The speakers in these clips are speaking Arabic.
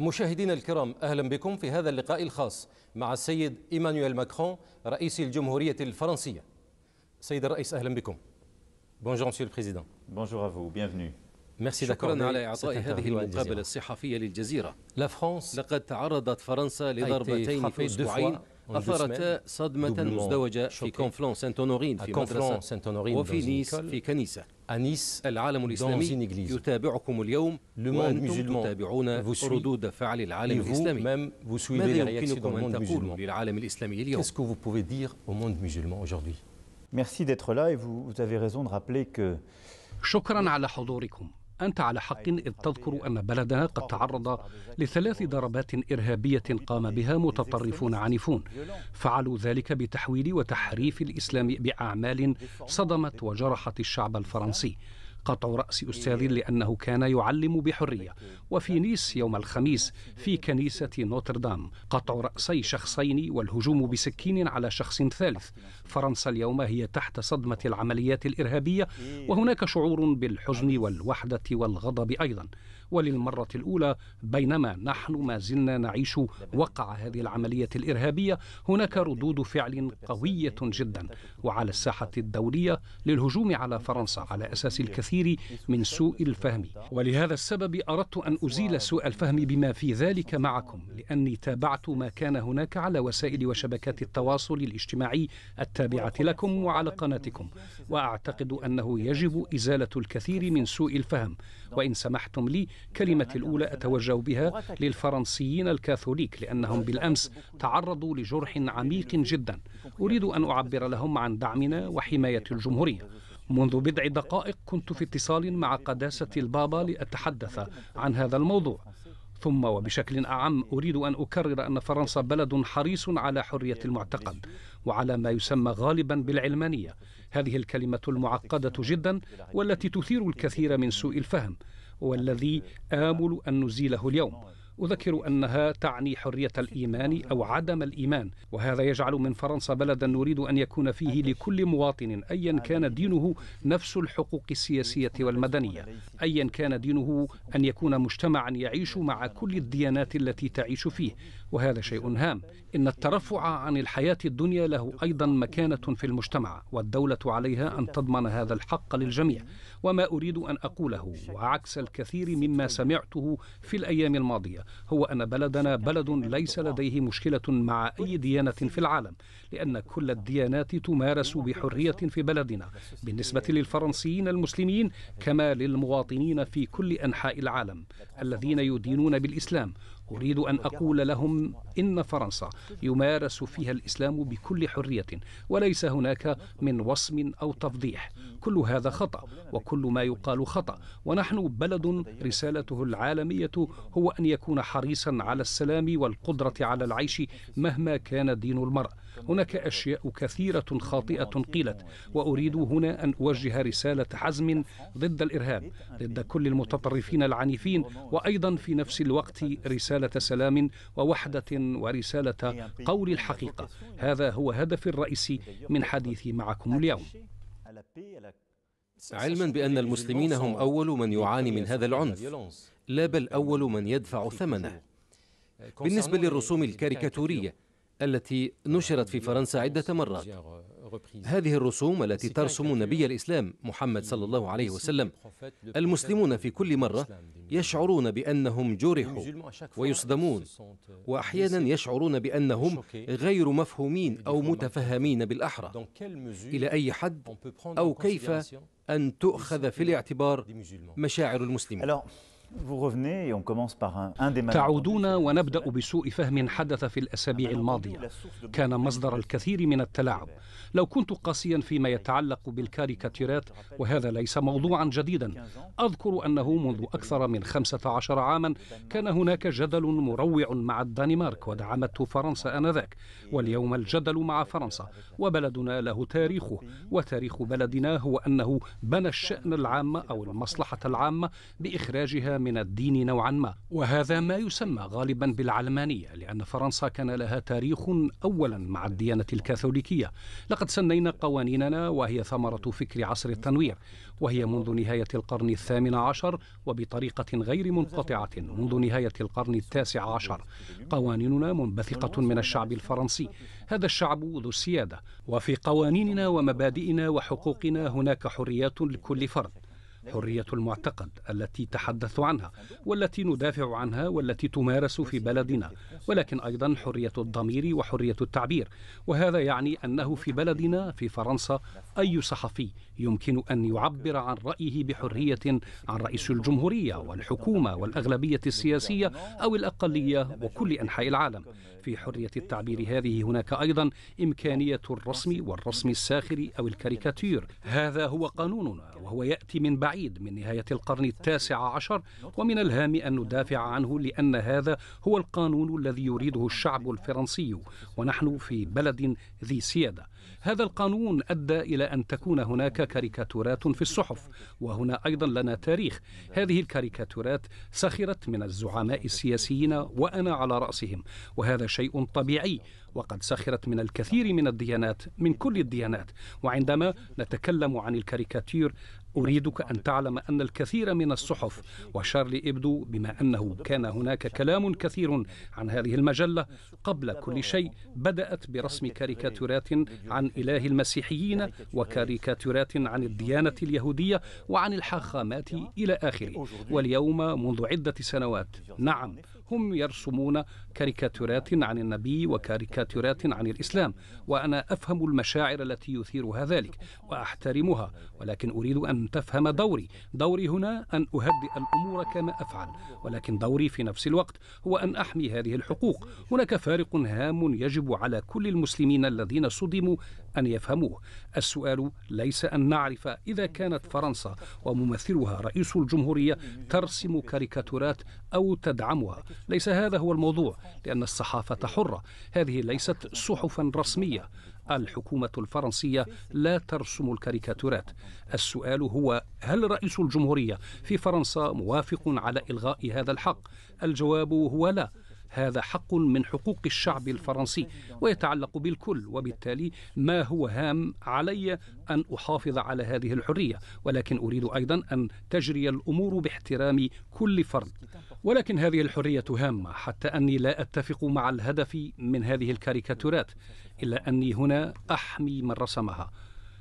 مشاهدينا الكرام اهلا بكم في هذا اللقاء الخاص مع السيد ايمانويل ماكرون رئيس الجمهوريه الفرنسيه. سيد الرئيس اهلا بكم. بونجور سيور بريزيدون. بونجور افو فو بيانفوني. ميرسي شكرا على إعطاء هذه المقابلة الصحفية للجزيرة لا فرانس لقد تعرضت فرنسا لضربتين في أسبوعين اثارت صدمة مزدوجة في كونفلون سانت أونورين في مدرسة سانت أونورين وفي نيس في كنيسة أنيس العالم الإسلامي يتابعكم اليوم وأنتم تتابعون ردود فعل العالم الإسلامي ماذا يمكنكم أن تقولوا للعالم الإسلامي اليوم Qu'est-ce que vous pouvez dire au monde Merci d'être là et vous, vous avez raison de rappeler que شكرا على حضوركم أنت على حق إذ تذكر أن بلدنا قد تعرض لثلاث ضربات إرهابية قام بها متطرفون عنيفون فعلوا ذلك بتحويل وتحريف الإسلام بأعمال صدمت وجرحت الشعب الفرنسي قطع رأس إيه. أستاذ لأنه كان يعلم بحرية وفي إيه. نيس يوم الخميس في كنيسة نوتردام قطع رأسي شخصين والهجوم بسكين على شخص ثالث فرنسا اليوم هي تحت صدمة العمليات الإرهابية إيه. وهناك شعور بالحزن والوحدة والغضب أيضا وللمرة الأولى بينما نحن ما زلنا نعيش وقع هذه العملية الإرهابية هناك ردود فعل قوية جدا وعلى الساحة الدولية للهجوم على فرنسا على أساس الكثير من سوء الفهم ولهذا السبب أردت أن أزيل سوء الفهم بما في ذلك معكم لأني تابعت ما كان هناك على وسائل وشبكات التواصل الاجتماعي التابعة لكم وعلى قناتكم وأعتقد أنه يجب إزالة الكثير من سوء الفهم وإن سمحتم لي كلمة الأولى أتوجه بها للفرنسيين الكاثوليك لأنهم بالأمس تعرضوا لجرح عميق جدا أريد أن أعبر لهم عن دعمنا وحماية الجمهورية منذ بضع دقائق كنت في اتصال مع قداسة البابا لأتحدث عن هذا الموضوع ثم وبشكل أعم أريد أن أكرر أن فرنسا بلد حريص على حرية المعتقد وعلى ما يسمى غالبا بالعلمانية هذه الكلمة المعقدة جدا والتي تثير الكثير من سوء الفهم والذي آمل أن نزيله اليوم أذكر أنها تعني حرية الإيمان أو عدم الإيمان وهذا يجعل من فرنسا بلدا نريد أن يكون فيه لكل مواطن أيا كان دينه نفس الحقوق السياسية والمدنية أيا كان دينه أن يكون مجتمعا يعيش مع كل الديانات التي تعيش فيه وهذا شيء هام إن الترفع عن الحياة الدنيا له أيضا مكانة في المجتمع والدولة عليها أن تضمن هذا الحق للجميع وما أريد أن أقوله وعكس الكثير مما سمعته في الأيام الماضية هو أن بلدنا بلد ليس لديه مشكلة مع أي ديانة في العالم لأن كل الديانات تمارس بحرية في بلدنا بالنسبة للفرنسيين المسلمين كما للمواطنين في كل أنحاء العالم الذين يدينون بالإسلام أريد أن أقول لهم إن فرنسا يمارس فيها الإسلام بكل حرية وليس هناك من وصم أو تفضيح كل هذا خطأ وكل ما يقال خطأ ونحن بلد رسالته العالمية هو أن يكون حريصا على السلام والقدرة على العيش مهما كان دين المرء هناك أشياء كثيرة خاطئة قيلت وأريد هنا أن أوجه رسالة حزم ضد الإرهاب ضد كل المتطرفين العنيفين وأيضا في نفس الوقت رسالة رسالة سلام ووحدة ورسالة قول الحقيقة هذا هو هدف الرئيسي من حديثي معكم اليوم علما بأن المسلمين هم أول من يعاني من هذا العنف لا بل أول من يدفع ثمنه بالنسبة للرسوم الكاريكاتورية التي نشرت في فرنسا عدة مرات هذه الرسوم التي ترسم نبي الإسلام محمد صلى الله عليه وسلم المسلمون في كل مرة يشعرون بأنهم جرحوا ويصدمون euh, وأحيانا يشعرون بأنهم غير مفهومين أو متفهمين بالأحرى إلى أي حد أو كيف أن تؤخذ في الاعتبار مشاعر المسلمين تعودون ونبدا بسوء فهم حدث في الاسابيع الماضيه كان مصدر الكثير من التلاعب لو كنت قاسيا فيما يتعلق بالكاريكاتيرات وهذا ليس موضوعا جديدا أذكر أنه منذ أكثر من 15 عاما كان هناك جدل مروع مع الدنمارك ودعمته فرنسا آنذاك واليوم الجدل مع فرنسا وبلدنا له تاريخه وتاريخ بلدنا هو أنه بنى الشأن العام أو المصلحة العامة بإخراجها من الدين نوعا ما وهذا ما يسمى غالبا بالعلمانية لأن فرنسا كان لها تاريخ أولا مع الديانة الكاثوليكية لقد سنينا قوانيننا وهي ثمرة فكر عصر التنوير وهي منذ نهاية القرن الثامن عشر وبطريقة غير منقطعة منذ نهاية القرن التاسع عشر قوانيننا منبثقة من الشعب الفرنسي هذا الشعب ذو السيادة وفي قوانيننا ومبادئنا وحقوقنا هناك حريات لكل فرد حرية المعتقد التي تحدث عنها والتي ندافع عنها والتي تمارس في بلدنا ولكن أيضا حرية الضمير وحرية التعبير وهذا يعني أنه في بلدنا في فرنسا أي صحفي يمكن أن يعبر عن رأيه بحرية عن رئيس الجمهورية والحكومة والأغلبية السياسية أو الأقلية وكل أنحاء العالم في حرية التعبير هذه هناك أيضا إمكانية الرسم والرسم الساخر أو الكاريكاتير هذا هو قانوننا وهو يأتي من بعيد البعيد من نهاية القرن التاسع عشر ومن الهام أن ندافع عنه لأن هذا هو القانون الذي يريده الشعب الفرنسي ونحن في بلد ذي سيادة هذا القانون أدى إلى أن تكون هناك كاريكاتورات في الصحف وهنا أيضا لنا تاريخ هذه الكاريكاتورات سخرت من الزعماء السياسيين وأنا على رأسهم وهذا شيء طبيعي وقد سخرت من الكثير من الديانات من كل الديانات وعندما نتكلم عن الكاريكاتير أريدك أن تعلم أن الكثير من الصحف وشارلي إبدو بما أنه كان هناك كلام كثير عن هذه المجلة قبل كل شيء بدأت برسم كاريكاتورات عن إله المسيحيين وكاريكاتورات عن الديانة اليهودية وعن الحاخامات إلى آخره واليوم منذ عدة سنوات نعم هم يرسمون كاريكاتورات عن النبي وكاريكاتورات عن الإسلام وأنا أفهم المشاعر التي يثيرها ذلك وأحترمها ولكن أريد أن تفهم دوري دوري هنا أن أهدئ الأمور كما أفعل ولكن دوري في نفس الوقت هو أن أحمي هذه الحقوق هناك فارق هام يجب على كل المسلمين الذين صدموا أن يفهموه السؤال ليس أن نعرف إذا كانت فرنسا وممثلها رئيس الجمهورية ترسم كاريكاتورات أو تدعمها ليس هذا هو الموضوع لأن الصحافة حرة هذه ليست صحفا رسمية الحكومة الفرنسية لا ترسم الكاريكاتورات السؤال هو هل رئيس الجمهورية في فرنسا موافق على إلغاء هذا الحق الجواب هو لا هذا حق من حقوق الشعب الفرنسي ويتعلق بالكل وبالتالي ما هو هام علي أن أحافظ على هذه الحرية ولكن أريد أيضا أن تجري الأمور باحترام كل فرد ولكن هذه الحرية هامة حتى أني لا أتفق مع الهدف من هذه الكاريكاتورات إلا أني هنا أحمي من رسمها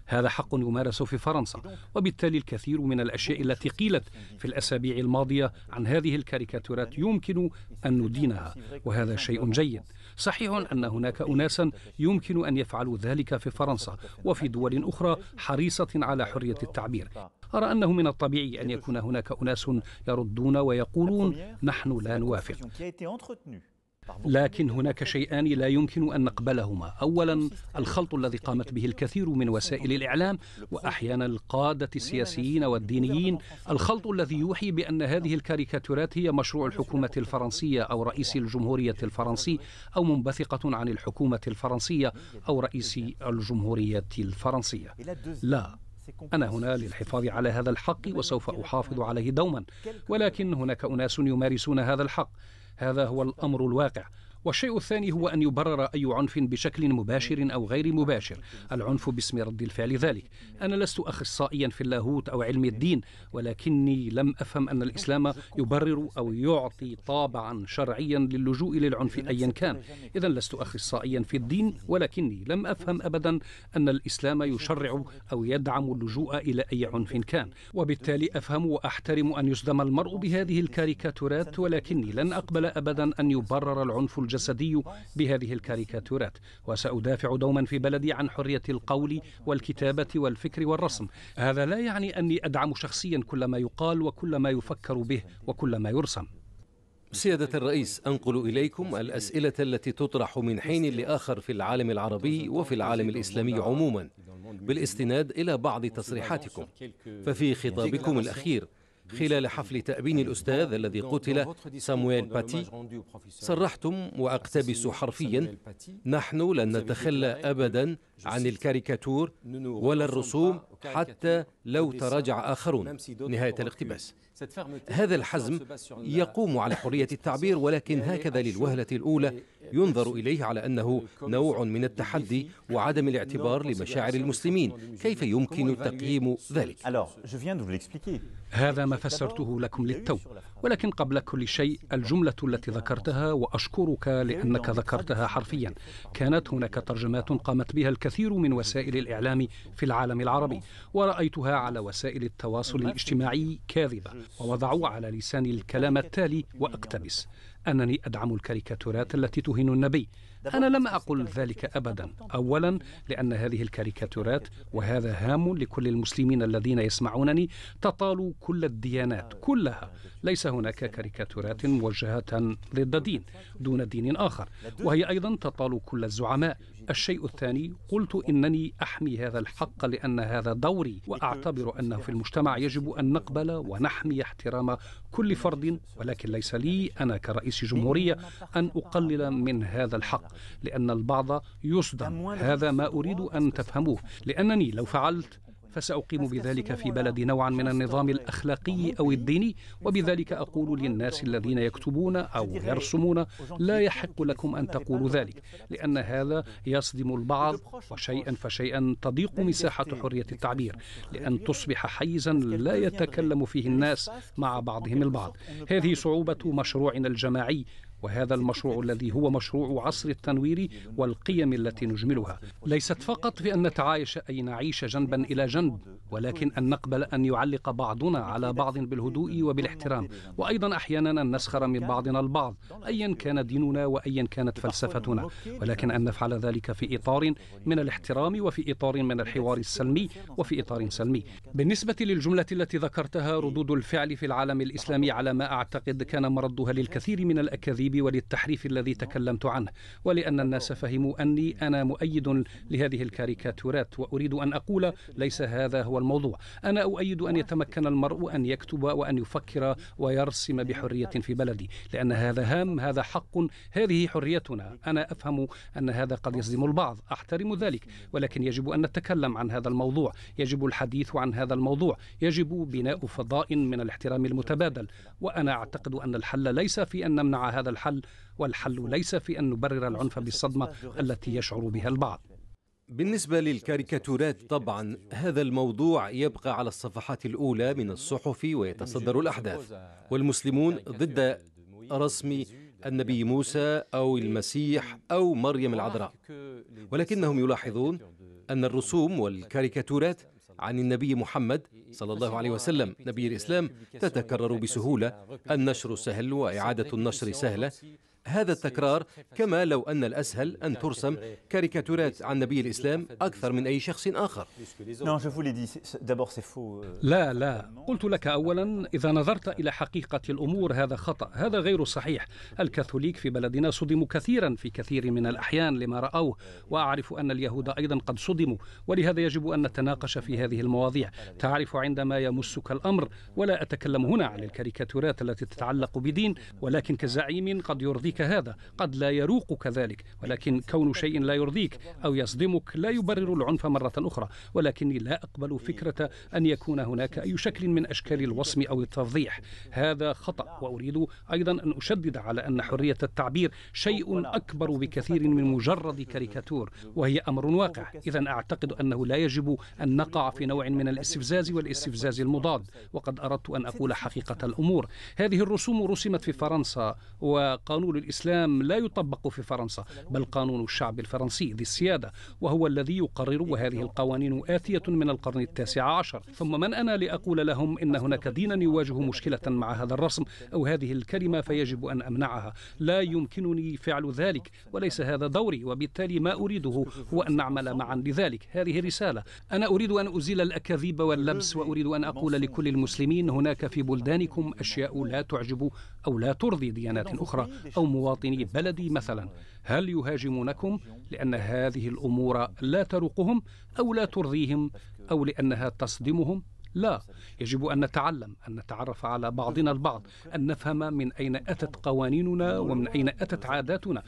هذا حق يمارس في فرنسا وبالتالي الكثير من الأشياء التي قيلت في الأسابيع الماضية عن هذه الكاريكاتورات يمكن أن ندينها وهذا شيء جيد صحيح أن هناك أناسا يمكن أن يفعلوا ذلك في فرنسا وفي دول أخرى حريصة على حرية التعبير أرى أنه من الطبيعي أن يكون هناك أناس يردون ويقولون نحن لا نوافق لكن هناك شيئان لا يمكن أن نقبلهما أولا الخلط الذي قامت به الكثير من وسائل الإعلام وأحيانا القادة السياسيين والدينيين الخلط الذي يوحي بأن هذه الكاريكاتورات هي مشروع الحكومة الفرنسية أو رئيس الجمهورية الفرنسي أو منبثقة عن الحكومة الفرنسية أو رئيس الجمهورية الفرنسية لا أنا هنا للحفاظ على هذا الحق وسوف أحافظ عليه دوما ولكن هناك أناس يمارسون هذا الحق هذا هو الأمر الواقع والشيء الثاني هو أن يبرر أي عنف بشكل مباشر أو غير مباشر العنف باسم رد الفعل ذلك أنا لست أخصائيا في اللاهوت أو علم الدين ولكني لم أفهم أن الإسلام يبرر أو يعطي طابعا شرعيا للجوء للعنف أيا كان إذا لست أخصائيا في الدين ولكني لم أفهم أبدا أن الإسلام يشرع أو يدعم اللجوء إلى أي عنف كان وبالتالي أفهم وأحترم أن يصدم المرء بهذه الكاريكاتورات ولكني لن أقبل أبدا أن يبرر العنف الجسدي الجسدي بهذه الكاريكاتورات وسأدافع دوما في بلدي عن حرية القول والكتابة والفكر والرسم هذا لا يعني أني أدعم شخصيا كل ما يقال وكل ما يفكر به وكل ما يرسم سيادة الرئيس أنقل إليكم الأسئلة التي تطرح من حين لآخر في العالم العربي وفي العالم الإسلامي عموما بالاستناد إلى بعض تصريحاتكم ففي خطابكم الأخير خلال حفل تأبين الأستاذ الذي قتل سامويل باتي صرحتم وأقتبس حرفيا نحن لن نتخلى أبدا عن الكاريكاتور ولا الرسوم حتى لو تراجع آخرون نهاية الاقتباس هذا الحزم يقوم على حرية التعبير ولكن هكذا للوهلة الأولى ينظر إليه على أنه نوع من التحدي وعدم الاعتبار لمشاعر المسلمين كيف يمكن تقييم ذلك؟ هذا ما فسرته لكم للتو ولكن قبل كل شيء الجملة التي ذكرتها وأشكرك لأنك ذكرتها حرفيا كانت هناك ترجمات قامت بها الكثير من وسائل الإعلام في العالم العربي ورأيتها على وسائل التواصل الاجتماعي كاذبة ووضعوا على لساني الكلام التالي وأقتبس أنني أدعم الكاريكاتورات التي تهين النبي أنا لم أقل ذلك أبدا أولا لأن هذه الكاريكاتورات وهذا هام لكل المسلمين الذين يسمعونني تطال كل الديانات كلها ليس هناك كاريكاتورات موجهة ضد دين دون دين آخر وهي أيضا تطال كل الزعماء الشيء الثاني قلت إنني أحمي هذا الحق لأن هذا دوري وأعتبر أنه في المجتمع يجب أن نقبل ونحمي احترام كل فرد ولكن ليس لي أنا كرئيس جمهورية أن أقلل من هذا الحق لأن البعض يصدم هذا ما أريد أن تفهموه لأنني لو فعلت فسأقيم بذلك في بلدي نوعا من النظام الأخلاقي أو الديني وبذلك أقول للناس الذين يكتبون أو يرسمون لا يحق لكم أن تقولوا ذلك لأن هذا يصدم البعض وشيئا فشيئا تضيق مساحة حرية التعبير لأن تصبح حيزا لا يتكلم فيه الناس مع بعضهم البعض هذه صعوبة مشروعنا الجماعي وهذا المشروع الذي هو مشروع عصر التنوير والقيم التي نجملها ليست فقط في أن نتعايش أي نعيش جنبا إلى جنب ولكن أن نقبل أن يعلق بعضنا على بعض بالهدوء وبالاحترام وأيضا أحيانا أن نسخر من بعضنا البعض أيا كان ديننا وأيا كانت فلسفتنا ولكن أن نفعل ذلك في إطار من الاحترام وفي إطار من الحوار السلمي وفي إطار سلمي بالنسبة للجملة التي ذكرتها ردود الفعل في العالم الإسلامي على ما أعتقد كان مردها للكثير من الأكاذيب للتكذيب وللتحريف الذي تكلمت عنه ولأن الناس فهموا أني أنا مؤيد لهذه الكاريكاتورات وأريد أن أقول ليس هذا هو الموضوع أنا أؤيد أن يتمكن المرء أن يكتب وأن يفكر ويرسم بحرية في بلدي لأن هذا هام هذا حق هذه حريتنا أنا أفهم أن هذا قد يصدم البعض أحترم ذلك ولكن يجب أن نتكلم عن هذا الموضوع يجب الحديث عن هذا الموضوع يجب بناء فضاء من الاحترام المتبادل وأنا أعتقد أن الحل ليس في أن نمنع هذا الحل والحل ليس في أن نبرر العنف بالصدمة التي يشعر بها البعض بالنسبة للكاريكاتورات طبعا هذا الموضوع يبقى على الصفحات الأولى من الصحف ويتصدر الأحداث والمسلمون ضد رسم النبي موسى أو المسيح أو مريم العذراء ولكنهم يلاحظون أن الرسوم والكاريكاتورات عن النبي محمد صلى الله عليه وسلم نبي الإسلام تتكرر بسهولة النشر سهل وإعادة النشر سهلة هذا التكرار كما لو أن الأسهل أن ترسم كاريكاتورات عن نبي الإسلام أكثر من أي شخص آخر euh, لا لا قلت لك أولا إذا نظرت إلى حقيقة الأمور هذا خطأ هذا غير صحيح الكاثوليك في بلدنا صدموا كثيرا في كثير من الأحيان لما رأوه وأعرف أن اليهود أيضا قد صدموا ولهذا يجب أن نتناقش في هذه المواضيع تعرف عندما يمسك الأمر ولا أتكلم هنا عن الكاريكاتورات التي تتعلق بدين ولكن كزعيم قد يرضيك ذلك هذا قد لا يروق كذلك ولكن كون شيء لا يرضيك أو يصدمك لا يبرر العنف مرة أخرى ولكني لا أقبل فكرة أن يكون هناك أي شكل من أشكال الوصم أو التفضيح هذا خطأ وأريد أيضا أن أشدد على أن حرية التعبير شيء أكبر بكثير من مجرد كاريكاتور وهي أمر واقع إذا أعتقد أنه لا يجب أن نقع في نوع من الاستفزاز والاستفزاز المضاد وقد أردت أن أقول حقيقة الأمور هذه الرسوم رسمت في فرنسا وقانون الإسلام لا يطبق في فرنسا بل قانون الشعب الفرنسي ذي السيادة وهو الذي يقرر وهذه القوانين آتية من القرن التاسع عشر ثم من أنا لأقول لهم إن هناك دينا يواجه مشكلة مع هذا الرسم أو هذه الكلمة فيجب أن أمنعها لا يمكنني فعل ذلك وليس هذا دوري وبالتالي ما أريده هو أن نعمل معا لذلك هذه رسالة أنا أريد أن أزيل الأكاذيب واللبس وأريد أن أقول لكل المسلمين هناك في بلدانكم أشياء لا تعجب أو لا ترضي ديانات أخرى أو مواطني بلدي مثلا هل يهاجمونكم لأن هذه الأمور لا ترقهم أو لا ترضيهم أو لأنها تصدمهم لا يجب أن نتعلم أن نتعرف على بعضنا البعض أن نفهم من أين أتت قوانيننا ومن أين أتت عاداتنا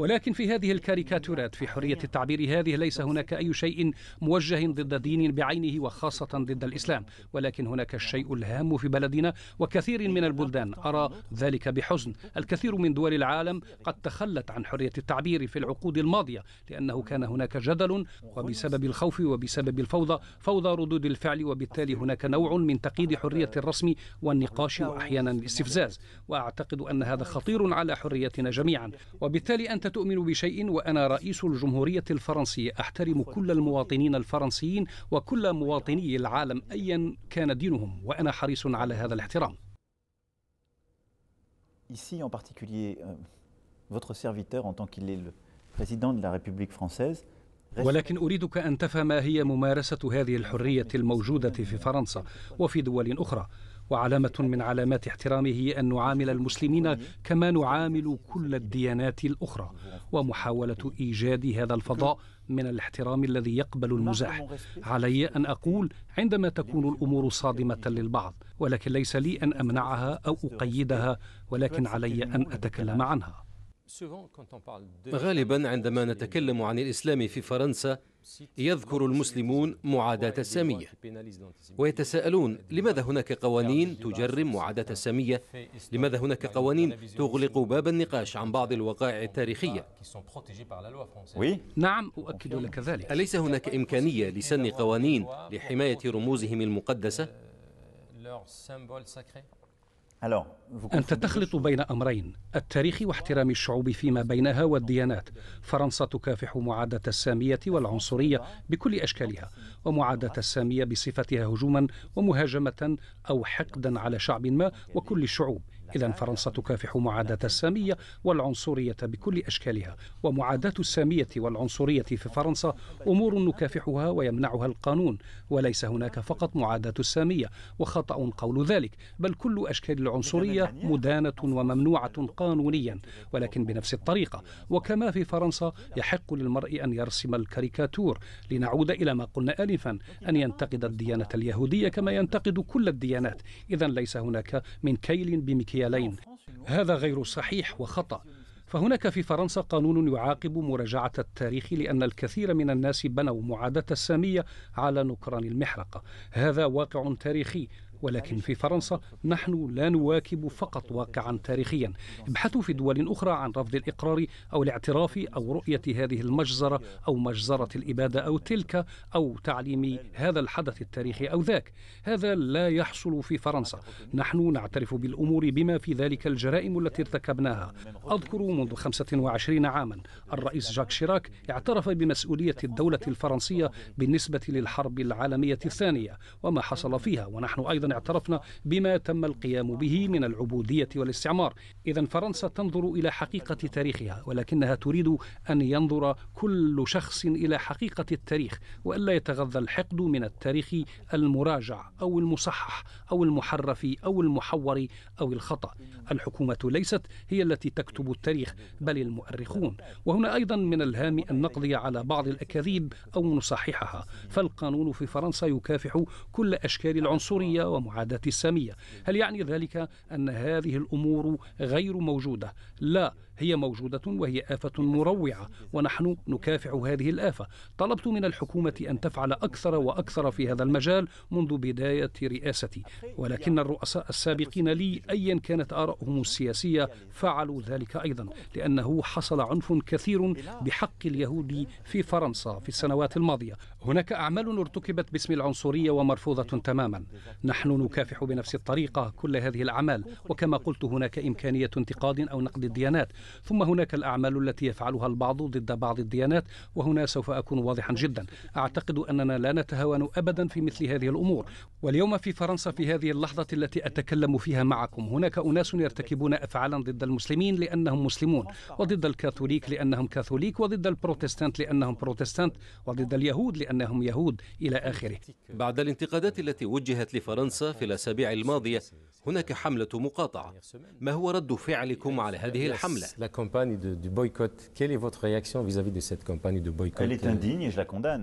ولكن في هذه الكاريكاتورات في حرية التعبير هذه ليس هناك أي شيء موجه ضد دين بعينه وخاصة ضد الإسلام ولكن هناك الشيء الهام في بلدنا وكثير من البلدان أرى ذلك بحزن الكثير من دول العالم قد تخلت عن حرية التعبير في العقود الماضية لأنه كان هناك جدل وبسبب الخوف وبسبب الفوضى فوضى ردود الفعل وبالتالي هناك نوع من تقييد حرية الرسم والنقاش وأحيانا الاستفزاز وأعتقد أن هذا خطير على حريتنا جميعا وبالتالي أنت تؤمن بشيء وأنا رئيس الجمهورية الفرنسية أحترم كل المواطنين الفرنسيين وكل مواطني العالم أيا كان دينهم وأنا حريص على هذا الاحترام Ici en particulier, euh, votre serviteur, en tant qu'il est le président de la République française, ولكن أريدك أن تفهم ما هي ممارسة هذه الحرية الموجودة في فرنسا وفي دول أخرى وعلامة من علامات احترامه أن نعامل المسلمين كما نعامل كل الديانات الأخرى ومحاولة إيجاد هذا الفضاء من الاحترام الذي يقبل المزاح علي أن أقول عندما تكون الأمور صادمة للبعض ولكن ليس لي أن أمنعها أو أقيدها ولكن علي أن أتكلم عنها غالبا عندما نتكلم عن الاسلام في فرنسا يذكر المسلمون معاداه الساميه ويتساءلون لماذا هناك قوانين تجرم معاداه الساميه لماذا هناك قوانين تغلق باب النقاش عن بعض الوقائع التاريخيه نعم اؤكد لك ذلك اليس هناك امكانيه لسن قوانين لحمايه رموزهم المقدسه euh, أنت تخلط بين أمرين التاريخ واحترام الشعوب فيما بينها والديانات فرنسا تكافح معاداة السامية والعنصرية بكل أشكالها ومعاداة السامية بصفتها هجوما ومهاجمة أو حقدا على شعب ما وكل الشعوب إذا فرنسا تكافح معاداة السامية والعنصرية بكل أشكالها ومعاداة السامية والعنصرية في فرنسا أمور نكافحها ويمنعها القانون وليس هناك فقط معاداة السامية وخطأ قول ذلك بل كل أشكال العنصرية مدانة وممنوعة قانونيا ولكن بنفس الطريقة وكما في فرنسا يحق للمرء أن يرسم الكاريكاتور لنعود إلى ما قلنا آلفا أن ينتقد الديانة اليهودية كما ينتقد كل الديانات إذا ليس هناك من كيل بمكيال اغتيالين هذا غير صحيح وخطأ فهناك في فرنسا قانون يعاقب مراجعة التاريخ لأن الكثير من الناس بنوا معاده السامية على نكران المحرقة هذا واقع تاريخي ولكن في فرنسا نحن لا نواكب فقط واقعا تاريخيا ابحثوا في دول أخرى عن رفض الإقرار أو الاعتراف أو رؤية هذه المجزرة أو مجزرة الإبادة أو تلك أو تعليم هذا الحدث التاريخي أو ذاك هذا لا يحصل في فرنسا نحن نعترف بالأمور بما في ذلك الجرائم التي ارتكبناها أذكر منذ 25 عاما الرئيس جاك شيراك اعترف بمسؤولية الدولة الفرنسية بالنسبة للحرب العالمية الثانية وما حصل فيها ونحن أيضا اعترفنا بما تم القيام به من العبودية والاستعمار إذا فرنسا تنظر إلى حقيقة تاريخها ولكنها تريد أن ينظر كل شخص إلى حقيقة التاريخ وألا يتغذى الحقد من التاريخ المراجع أو المصحح أو المحرف أو المحور أو الخطأ الحكومة ليست هي التي تكتب التاريخ بل المؤرخون وهنا أيضا من الهام أن نقضي على بعض الأكاذيب أو نصححها فالقانون في فرنسا يكافح كل أشكال العنصرية ومعاداة السامية هل يعني ذلك أن هذه الأمور غير موجودة لا هي موجودة وهي آفة مروعة ونحن نكافح هذه الآفة طلبت من الحكومة أن تفعل أكثر وأكثر في هذا المجال منذ بداية رئاستي ولكن الرؤساء السابقين لي أيا كانت آرائهم السياسية فعلوا ذلك أيضا لأنه حصل عنف كثير بحق اليهود في فرنسا في السنوات الماضية هناك أعمال ارتكبت باسم العنصرية ومرفوضة تماما نحن نحن نكافح بنفس الطريقة كل هذه الأعمال وكما قلت هناك إمكانية انتقاد أو نقد الديانات ثم هناك الأعمال التي يفعلها البعض ضد بعض الديانات وهنا سوف أكون واضحا جدا أعتقد أننا لا نتهاون أبدا في مثل هذه الأمور واليوم في فرنسا في هذه اللحظة التي أتكلم فيها معكم هناك أناس يرتكبون أفعالا ضد المسلمين لأنهم مسلمون وضد الكاثوليك لأنهم كاثوليك وضد البروتستانت لأنهم بروتستانت وضد اليهود لأنهم يهود إلى آخره بعد الانتقادات التي وجهت لفرنسا في الأسابيع الماضية هناك حملة مقاطعة ما هو رد فعلكم على هذه الحملة؟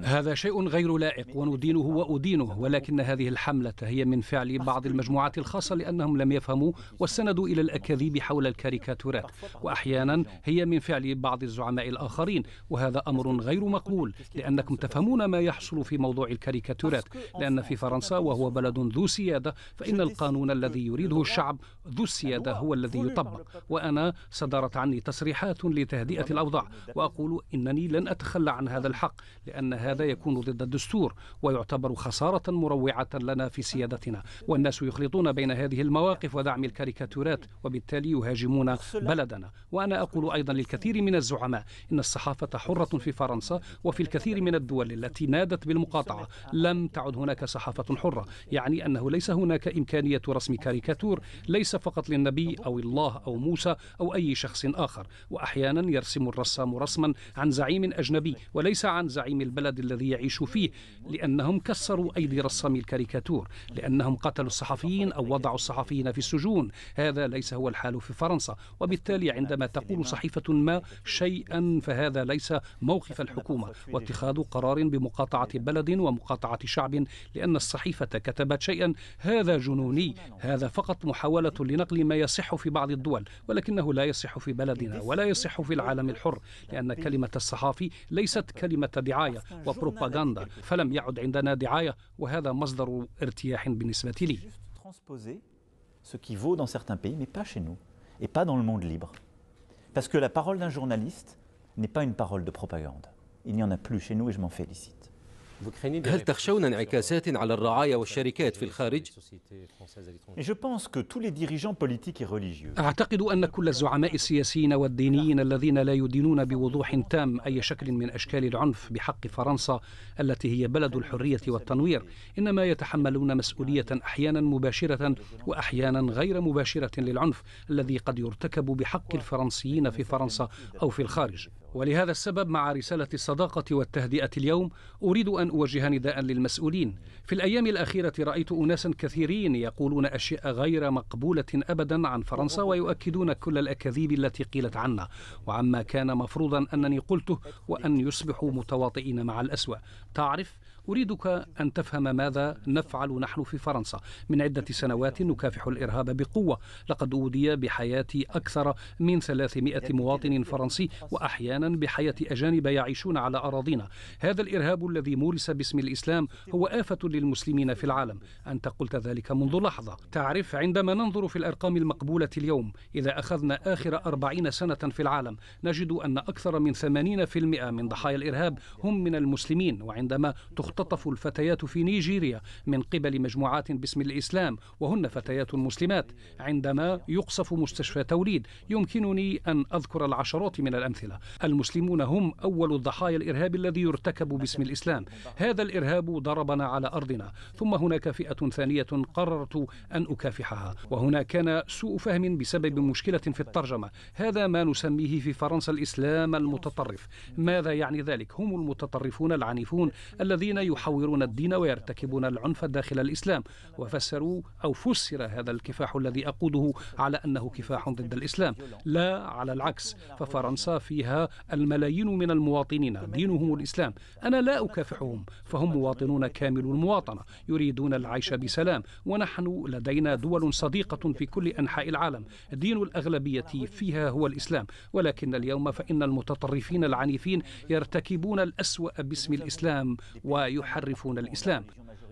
هذا شيء غير لائق وندينه وأدينه ولكن هذه الحملة هي من فعل بعض المجموعات الخاصة لأنهم لم يفهموا واستندوا إلى الأكاذيب حول الكاريكاتورات وأحيانا هي من فعل بعض الزعماء الآخرين وهذا أمر غير مقبول لأنكم تفهمون ما يحصل في موضوع الكاريكاتورات لأن في فرنسا وهو بلد ذو سياسة السيادة فإن القانون الذي يريده الشعب ذو السيادة هو الذي يطبق وأنا صدرت عني تصريحات لتهدئة الأوضاع وأقول إنني لن أتخلى عن هذا الحق لأن هذا يكون ضد الدستور ويعتبر خسارة مروعة لنا في سيادتنا والناس يخلطون بين هذه المواقف ودعم الكاريكاتورات وبالتالي يهاجمون بلدنا وأنا أقول أيضا للكثير من الزعماء إن الصحافة حرة في فرنسا وفي الكثير من الدول التي نادت بالمقاطعة لم تعد هناك صحافة حرة يعني أنه ليس ليس هناك إمكانية رسم كاريكاتور ليس فقط للنبي أو الله أو موسى أو أي شخص آخر وأحيانا يرسم الرسام رسما عن زعيم أجنبي وليس عن زعيم البلد الذي يعيش فيه لأنهم كسروا أيدي رسام الكاريكاتور لأنهم قتلوا الصحفيين أو وضعوا الصحفيين في السجون هذا ليس هو الحال في فرنسا وبالتالي عندما تقول صحيفة ما شيئا فهذا ليس موقف الحكومة واتخاذ قرار بمقاطعة بلد ومقاطعة شعب لأن الصحيفة كتبت شيئا هذا جنوني هذا فقط محاولة لنقل ما يصح في بعض الدول ولكنه لا يصح في بلدنا ولا يصح في العالم الحر لأن كلمة الصحافي ليست كلمة دعاية وبروباغندا فلم يعد عندنا دعاية وهذا مصدر ارتياح بالنسبة لي ce qui vaut dans certains pays, mais pas chez nous, et pas dans le monde libre. Parce que la parole d'un journaliste n'est pas une parole de propagande. Il n'y en a plus chez nous et je m'en félicite. هل تخشون انعكاسات على الرعايا والشركات في الخارج؟ أعتقد أن كل الزعماء السياسيين والدينيين الذين لا يدينون بوضوح تام أي شكل من أشكال العنف بحق فرنسا التي هي بلد الحرية والتنوير إنما يتحملون مسؤولية أحيانا مباشرة وأحيانا غير مباشرة للعنف الذي قد يرتكب بحق الفرنسيين في فرنسا أو في الخارج ولهذا السبب مع رسالة الصداقة والتهدئة اليوم أريد أن أوجه نداء للمسؤولين في الأيام الأخيرة رأيت أناسا كثيرين يقولون أشياء غير مقبولة أبدا عن فرنسا ويؤكدون كل الأكاذيب التي قيلت عنا وعما كان مفروضا أنني قلته وأن يصبحوا متواطئين مع الأسوأ تعرف أريدك أن تفهم ماذا نفعل نحن في فرنسا من عدة سنوات نكافح الإرهاب بقوة لقد أودي بحياة أكثر من 300 مواطن فرنسي وأحيانا بحياة أجانب يعيشون على أراضينا هذا الإرهاب الذي مورس باسم الإسلام هو آفة للمسلمين في العالم أنت قلت ذلك منذ لحظة تعرف عندما ننظر في الأرقام المقبولة اليوم إذا أخذنا آخر أربعين سنة في العالم نجد أن أكثر من 80% من ضحايا الإرهاب هم من المسلمين وعندما تخطئ تختطف الفتيات في نيجيريا من قبل مجموعات باسم الإسلام وهن فتيات مسلمات عندما يقصف مستشفى توليد يمكنني أن أذكر العشرات من الأمثلة المسلمون هم أول الضحايا الإرهاب الذي يرتكب باسم الإسلام هذا الإرهاب ضربنا على أرضنا ثم هناك فئة ثانية قررت أن أكافحها وهنا كان سوء فهم بسبب مشكلة في الترجمة هذا ما نسميه في فرنسا الإسلام المتطرف ماذا يعني ذلك؟ هم المتطرفون العنيفون الذين يحورون الدين ويرتكبون العنف داخل الإسلام وفسروا أو فسر هذا الكفاح الذي أقوده على أنه كفاح ضد الإسلام لا على العكس ففرنسا فيها الملايين من المواطنين دينهم الإسلام أنا لا أكافحهم فهم مواطنون كامل المواطنة يريدون العيش بسلام ونحن لدينا دول صديقة في كل أنحاء العالم دين الأغلبية فيها هو الإسلام ولكن اليوم فإن المتطرفين العنيفين يرتكبون الأسوأ باسم الإسلام و يحرفون الإسلام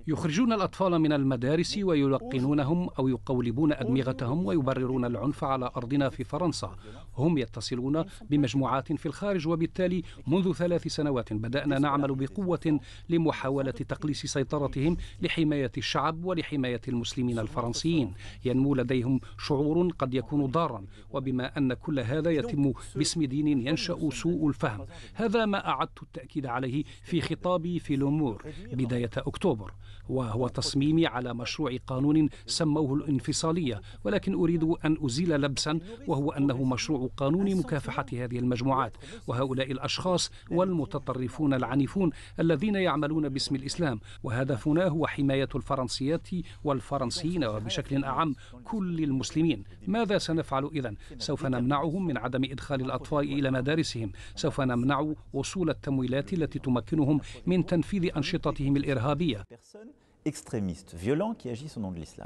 يخرجون الأطفال من المدارس ويلقنونهم أو يقولبون أدمغتهم ويبررون العنف على أرضنا في فرنسا هم يتصلون بمجموعات في الخارج وبالتالي منذ ثلاث سنوات بدأنا نعمل بقوة لمحاولة تقليص سيطرتهم لحماية الشعب ولحماية المسلمين الفرنسيين ينمو لديهم شعور قد يكون ضارا وبما أن كل هذا يتم باسم دين ينشأ سوء الفهم هذا ما أعدت التأكيد عليه في خطابي في لومور بداية أكتوبر وهو تصميمي على مشروع قانون سموه الانفصالية ولكن أريد أن أزيل لبسا وهو أنه مشروع قانون مكافحة هذه المجموعات وهؤلاء الأشخاص والمتطرفون العنيفون الذين يعملون باسم الإسلام وهدفنا هو حماية الفرنسيات والفرنسيين وبشكل أعم كل المسلمين ماذا سنفعل إذا؟ سوف نمنعهم من عدم إدخال الأطفال إلى مدارسهم سوف نمنع وصول التمويلات التي تمكنهم من تنفيذ أنشطتهم الإرهابية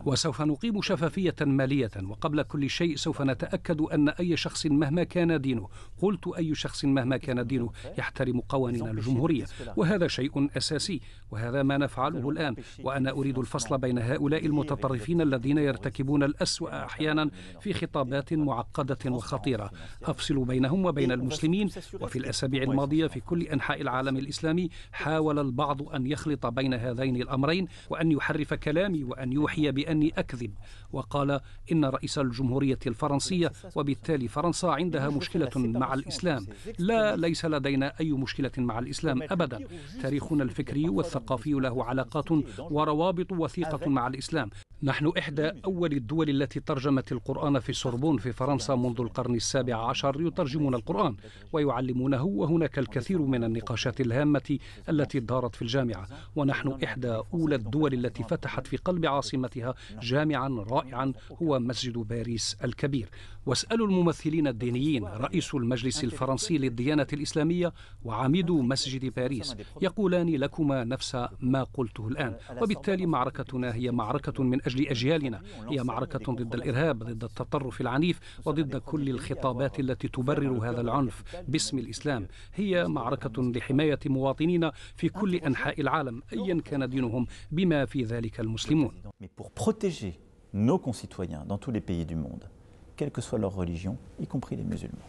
وسوف نقيم شفافية مالية وقبل كل شيء سوف نتأكد أن أي شخص مهما كان دينه قلت أي شخص مهما كان دينه يحترم قوانين الجمهورية وهذا شيء أساسي وهذا ما نفعله الآن وأنا أريد الفصل بين هؤلاء المتطرفين الذين يرتكبون الأسوأ أحيانا في خطابات معقدة وخطيرة أفصل بينهم وبين المسلمين وفي الأسابيع الماضية في كل أنحاء العالم الإسلامي حاول البعض أن يخلط بين هذين الأمرين وأن يحرف كلامي وأن يوحي بأني أكذب وقال إن رئيس الجمهورية الفرنسية وبالتالي فرنسا عندها مشكلة مع الإسلام لا ليس لدينا أي مشكلة مع الإسلام أبدا تاريخنا الفكري والثقافي له علاقات وروابط وثيقة مع الإسلام نحن إحدى أول الدول التي ترجمت القرآن في سوربون في فرنسا منذ القرن السابع عشر يترجمون القرآن ويعلمونه وهناك الكثير من النقاشات الهامة التي دارت في الجامعة ونحن إحدى أولى الدول التي فتحت في قلب عاصمتها جامعا رائعا هو مسجد باريس الكبير واسألوا الممثلين الدينيين رئيس المجلس الفرنسي للديانة الإسلامية وعميد مسجد باريس يقولان لكما نفس ما قلته الآن وبالتالي معركتنا هي معركة من أجل أجيالنا هي معركة ضد الإرهاب ضد التطرف العنيف وضد كل الخطابات التي تبرر هذا العنف باسم الإسلام هي معركة لحماية مواطنينا في كل أنحاء العالم أيا كان دينهم بما في ذلك المسلمون nos concitoyens dans tous les pays du monde. quelle que soit leur religion, y compris les musulmans.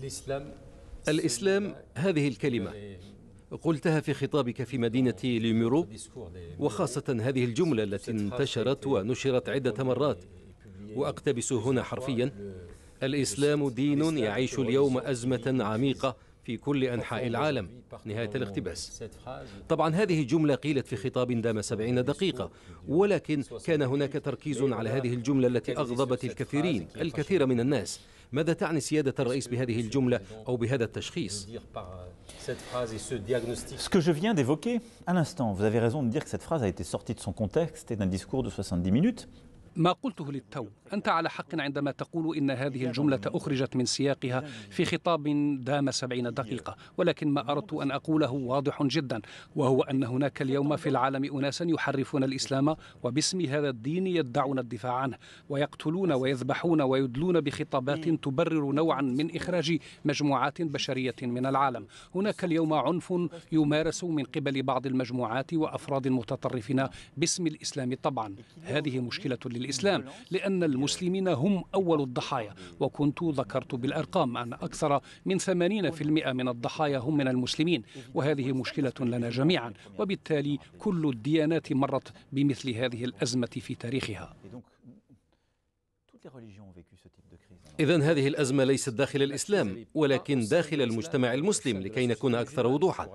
L'islam. هذه قلتها في خطابك في مدينة ليميرو وخاصة هذه الجملة التي انتشرت ونشرت عدة مرات وأقتبس هنا حرفيا الإسلام دين يعيش اليوم أزمة عميقة في كل أنحاء العالم نهاية الاقتباس طبعا هذه الجملة قيلت في خطاب دام سبعين دقيقة ولكن كان هناك تركيز على هذه الجملة التي أغضبت الكثيرين الكثير من الناس ماذا تعني سيادة الرئيس بهذه الجملة أو بهذا التشخيص؟ Ce que je viens d'évoquer à l'instant, vous avez raison de dire que cette phrase a été sortie de son contexte et d'un discours de 70 minutes. ما قلته للتو أنت على حق عندما تقول إن هذه الجملة أخرجت من سياقها في خطاب دام سبعين دقيقة ولكن ما أردت أن أقوله واضح جدا وهو أن هناك اليوم في العالم أناسا يحرفون الإسلام وباسم هذا الدين يدعون الدفاع عنه ويقتلون ويذبحون ويدلون بخطابات تبرر نوعا من إخراج مجموعات بشرية من العالم هناك اليوم عنف يمارس من قبل بعض المجموعات وأفراد متطرفين باسم الإسلام طبعا هذه مشكلة للإسلام لأن المسلمين هم أول الضحايا وكنت ذكرت بالأرقام أن أكثر من 80% من الضحايا هم من المسلمين وهذه مشكلة لنا جميعا وبالتالي كل الديانات مرت بمثل هذه الأزمة في تاريخها إذا هذه الأزمة ليست داخل الإسلام ولكن داخل المجتمع المسلم لكي نكون أكثر وضوحا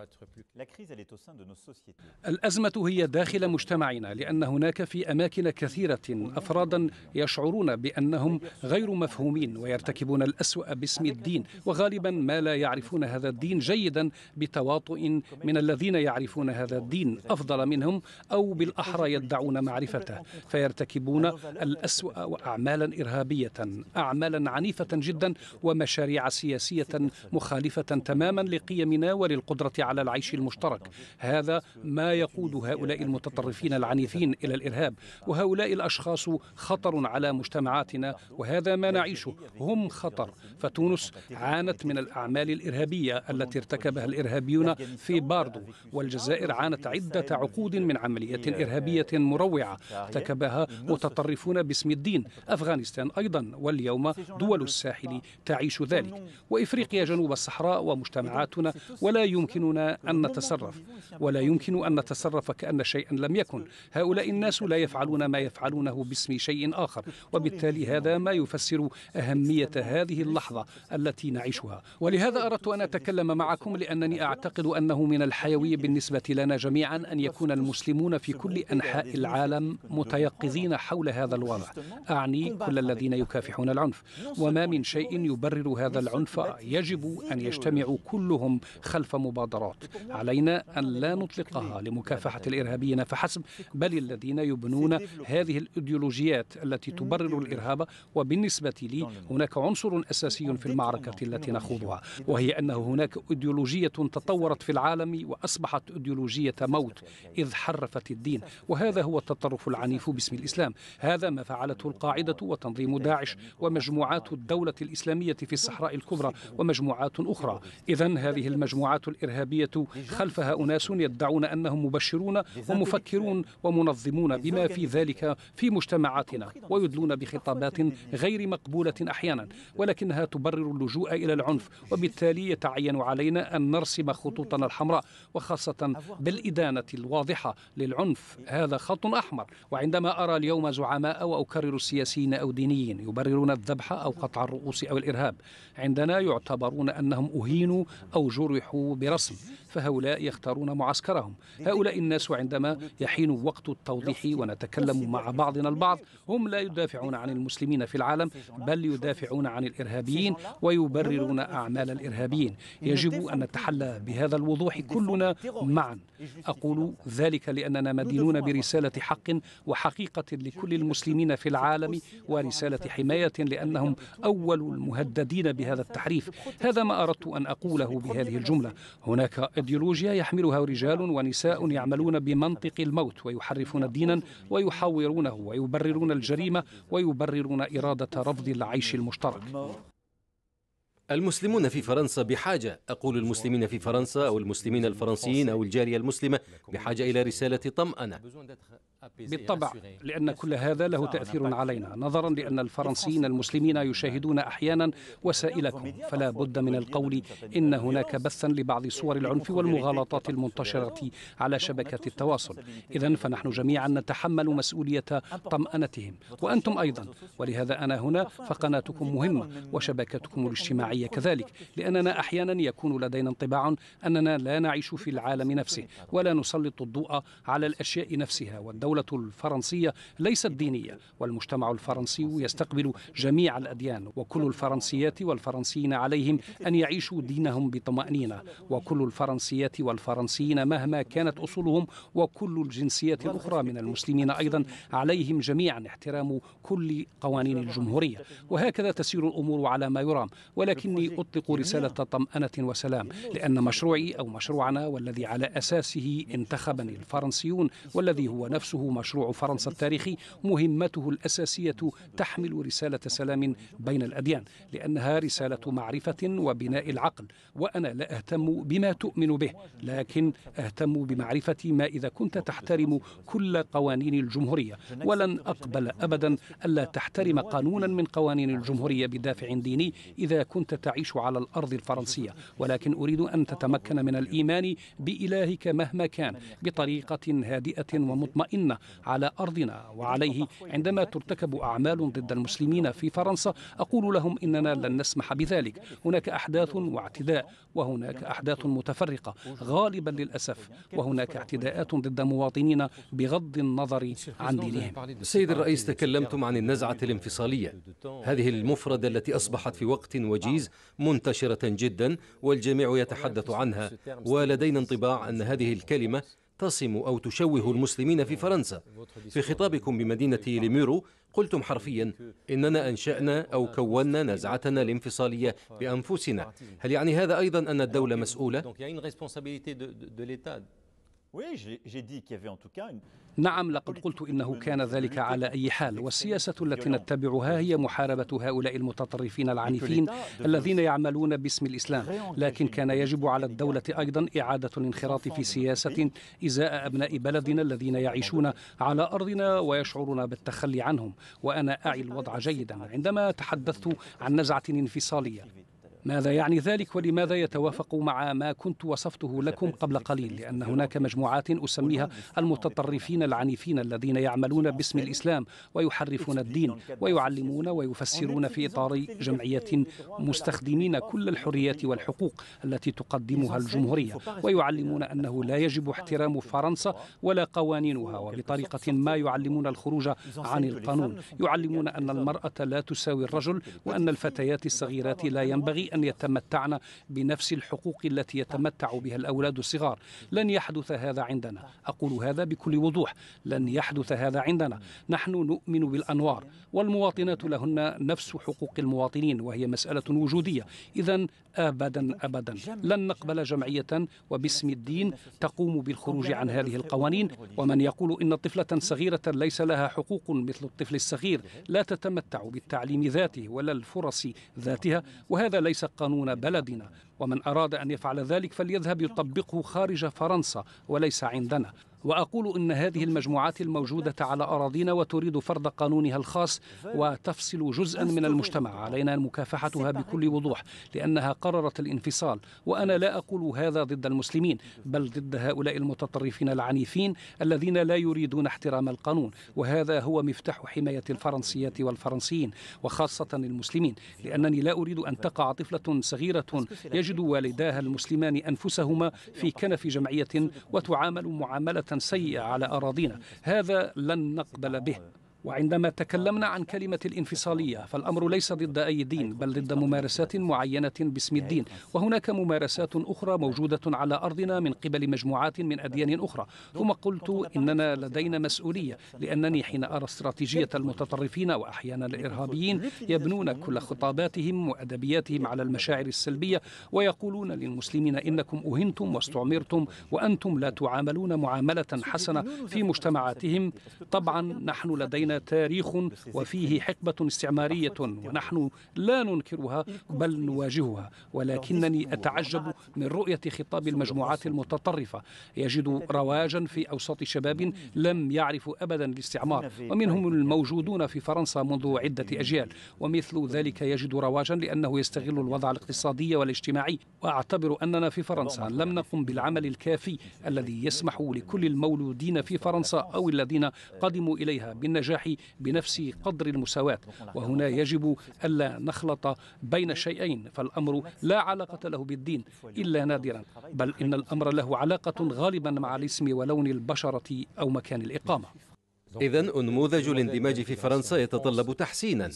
الأزمة هي داخل مجتمعنا لأن هناك في أماكن كثيرة أفرادا يشعرون بأنهم غير مفهومين ويرتكبون الأسوأ باسم الدين وغالبا ما لا يعرفون هذا الدين جيدا بتواطؤ من الذين يعرفون هذا الدين أفضل منهم أو بالأحرى يدعون معرفته فيرتكبون الأسوأ وأعمالا إرهابية أعمالا عنيفة جدا ومشاريع سياسية مخالفة تماما لقيمنا وللقدرة على العيش المشترك هذا ما يقود هؤلاء المتطرفين العنيفين إلى الإرهاب وهؤلاء الأشخاص خطر على مجتمعاتنا وهذا ما نعيشه هم خطر فتونس عانت من الأعمال الإرهابية التي ارتكبها الإرهابيون في باردو والجزائر عانت عدة عقود من عمليات إرهابية مروعة ارتكبها متطرفون باسم الدين أفغانستان أيضا واليوم دول الساحل تعيش ذلك وإفريقيا جنوب الصحراء ومجتمعاتنا ولا يمكننا أن نتصرف ولا يمكن أن نتصرف كأن شيئا لم يكن هؤلاء الناس لا يفعلون ما يفعلونه باسم شيء آخر وبالتالي هذا ما يفسر أهمية هذه اللحظة التي نعيشها ولهذا أردت أن أتكلم معكم لأنني أعتقد أنه من الحيوي بالنسبة لنا جميعا أن يكون المسلمون في كل أنحاء العالم متيقظين حول هذا الوضع أعني كل الذين يكافحون العنف وما من شيء يبرر هذا العنف يجب أن يجتمعوا كلهم خلف مبادرات علينا أن لا نطلقها لمكافحة الإرهابيين فحسب بل الذين يبنون هذه الإيديولوجيات التي تبرر الإرهاب وبالنسبة لي هناك عنصر أساسي في المعركة التي نخوضها وهي أنه هناك إيديولوجية تطورت في العالم وأصبحت إيديولوجية موت إذ حرفت الدين وهذا هو التطرف العنيف باسم الإسلام هذا ما فعلته القاعدة وتنظيم داعش ومجموعات مجموعات الدولة الإسلامية في الصحراء الكبرى ومجموعات أخرى إذا هذه المجموعات الإرهابية خلفها أناس يدعون أنهم مبشرون ومفكرون ومنظمون بما في ذلك في مجتمعاتنا ويدلون بخطابات غير مقبولة أحيانا ولكنها تبرر اللجوء إلى العنف وبالتالي يتعين علينا أن نرسم خطوطنا الحمراء وخاصة بالإدانة الواضحة للعنف هذا خط أحمر وعندما أرى اليوم زعماء وأكرر السياسيين أو دينيين يبررون الذبح أو أو قطع الرؤوس أو الإرهاب عندنا يعتبرون أنهم أهينوا أو جرحوا برسم فهؤلاء يختارون معسكرهم هؤلاء الناس عندما يحين وقت التوضيح ونتكلم مع بعضنا البعض هم لا يدافعون عن المسلمين في العالم بل يدافعون عن الإرهابيين ويبررون أعمال الإرهابيين يجب أن نتحلى بهذا الوضوح كلنا معا أقول ذلك لأننا مدينون برسالة حق وحقيقة لكل المسلمين في العالم ورسالة حماية لأنهم أول المهددين بهذا التحريف هذا ما أردت أن أقوله بهذه الجملة هناك إيديولوجيا يحملها رجال ونساء يعملون بمنطق الموت ويحرفون دينا ويحاورونه ويبررون الجريمة ويبررون إرادة رفض العيش المشترك المسلمون في فرنسا بحاجة أقول المسلمين في فرنسا أو المسلمين الفرنسيين أو الجارية المسلمة بحاجة إلى رسالة طمأنة بالطبع لأن كل هذا له تأثير علينا نظرا لأن الفرنسيين المسلمين يشاهدون أحيانا وسائلكم فلا بد من القول إن هناك بثا لبعض صور العنف والمغالطات المنتشرة على شبكات التواصل إذا فنحن جميعا نتحمل مسؤولية طمأنتهم وأنتم أيضا ولهذا أنا هنا فقناتكم مهمة وشبكتكم الاجتماعية كذلك لأننا أحيانا يكون لدينا انطباع أننا لا نعيش في العالم نفسه ولا نسلط الضوء على الأشياء نفسها والدولة الدولة الفرنسية ليست دينية والمجتمع الفرنسي يستقبل جميع الأديان وكل الفرنسيات والفرنسيين عليهم أن يعيشوا دينهم بطمأنينة وكل الفرنسيات والفرنسيين مهما كانت أصولهم وكل الجنسيات الأخرى من المسلمين أيضا عليهم جميعا احترام كل قوانين الجمهورية وهكذا تسير الأمور على ما يرام ولكني أطلق رسالة طمأنة وسلام لأن مشروعي أو مشروعنا والذي على أساسه انتخبني الفرنسيون والذي هو نفسه يمثله مشروع فرنسا التاريخي مهمته الأساسية تحمل رسالة سلام بين الأديان لأنها رسالة معرفة وبناء العقل وأنا لا أهتم بما تؤمن به لكن أهتم بمعرفة ما إذا كنت تحترم كل قوانين الجمهورية ولن أقبل أبدا ألا تحترم قانونا من قوانين الجمهورية بدافع ديني إذا كنت تعيش على الأرض الفرنسية ولكن أريد أن تتمكن من الإيمان بإلهك مهما كان بطريقة هادئة ومطمئنة على أرضنا وعليه عندما ترتكب أعمال ضد المسلمين في فرنسا أقول لهم إننا لن نسمح بذلك هناك أحداث واعتداء وهناك أحداث متفرقة غالبا للأسف وهناك اعتداءات ضد مواطنينا بغض النظر عن دينهم سيد الرئيس تكلمتم عن النزعة الانفصالية هذه المفردة التي أصبحت في وقت وجيز منتشرة جدا والجميع يتحدث عنها ولدينا انطباع أن هذه الكلمة تصم أو تشوه المسلمين في فرنسا في خطابكم بمدينة ليميرو قلتم حرفيا إننا أنشأنا أو كونا نزعتنا الانفصالية بأنفسنا هل يعني هذا أيضا أن الدولة مسؤولة؟ نعم لقد قلت إنه كان ذلك على أي حال والسياسة التي نتبعها هي محاربة هؤلاء المتطرفين العنيفين الذين يعملون باسم الإسلام لكن كان يجب على الدولة أيضا إعادة الانخراط في سياسة إزاء أبناء بلدنا الذين يعيشون على أرضنا ويشعرون بالتخلي عنهم وأنا أعي الوضع جيدا عندما تحدثت عن نزعة انفصالية ماذا يعني ذلك ولماذا يتوافق مع ما كنت وصفته لكم قبل قليل لأن هناك مجموعات أسميها المتطرفين العنيفين الذين يعملون باسم الإسلام ويحرفون الدين ويعلمون ويفسرون في إطار جمعية مستخدمين كل الحريات والحقوق التي تقدمها الجمهورية ويعلمون أنه لا يجب احترام فرنسا ولا قوانينها وبطريقة ما يعلمون الخروج عن القانون يعلمون أن المرأة لا تساوي الرجل وأن الفتيات الصغيرات لا ينبغي أن يتمتعن بنفس الحقوق التي يتمتع بها الأولاد الصغار لن يحدث هذا عندنا أقول هذا بكل وضوح لن يحدث هذا عندنا نحن نؤمن بالأنوار والمواطنات لهن نفس حقوق المواطنين وهي مسألة وجودية إذا أبدا أبدا لن نقبل جمعية وباسم الدين تقوم بالخروج عن هذه القوانين ومن يقول إن طفلة صغيرة ليس لها حقوق مثل الطفل الصغير لا تتمتع بالتعليم ذاته ولا الفرص ذاتها وهذا ليس ليس قانون بلدنا ومن أراد أن يفعل ذلك فليذهب يطبقه خارج فرنسا وليس عندنا وأقول إن هذه المجموعات الموجودة على أراضينا وتريد فرض قانونها الخاص وتفصل جزءا من المجتمع علينا مكافحتها بكل وضوح لأنها قررت الانفصال وأنا لا أقول هذا ضد المسلمين بل ضد هؤلاء المتطرفين العنيفين الذين لا يريدون احترام القانون وهذا هو مفتاح حماية الفرنسيات والفرنسيين وخاصة المسلمين لأنني لا أريد أن تقع طفلة صغيرة يجد والداها المسلمان أنفسهما في كنف جمعية وتعامل معاملة سيئة على أراضينا هذا لن نقبل به وعندما تكلمنا عن كلمة الانفصالية فالأمر ليس ضد أي دين بل ضد ممارسات معينة باسم الدين وهناك ممارسات أخرى موجودة على أرضنا من قبل مجموعات من أديان أخرى ثم قلت إننا لدينا مسؤولية لأنني حين أرى استراتيجية المتطرفين وأحيانا الإرهابيين يبنون كل خطاباتهم وأدبياتهم على المشاعر السلبية ويقولون للمسلمين إنكم أهنتم واستعمرتم وأنتم لا تعاملون معاملة حسنة في مجتمعاتهم طبعا نحن لدينا تاريخ وفيه حقبة استعمارية ونحن لا ننكرها بل نواجهها ولكنني أتعجب من رؤية خطاب المجموعات المتطرفة يجد رواجا في أوساط شباب لم يعرفوا أبدا الاستعمار ومنهم الموجودون في فرنسا منذ عدة أجيال ومثل ذلك يجد رواجا لأنه يستغل الوضع الاقتصادي والاجتماعي وأعتبر أننا في فرنسا لم نقم بالعمل الكافي الذي يسمح لكل المولودين في فرنسا أو الذين قدموا إليها بالنجاح المسرح بنفس قدر المساواة وهنا يجب ألا نخلط بين شيئين فالأمر لا علاقة له بالدين إلا نادرا بل إن الأمر له علاقة غالبا مع الاسم ولون البشرة أو مكان الإقامة إذا نموذج الاندماج في فرنسا يتطلب تحسينا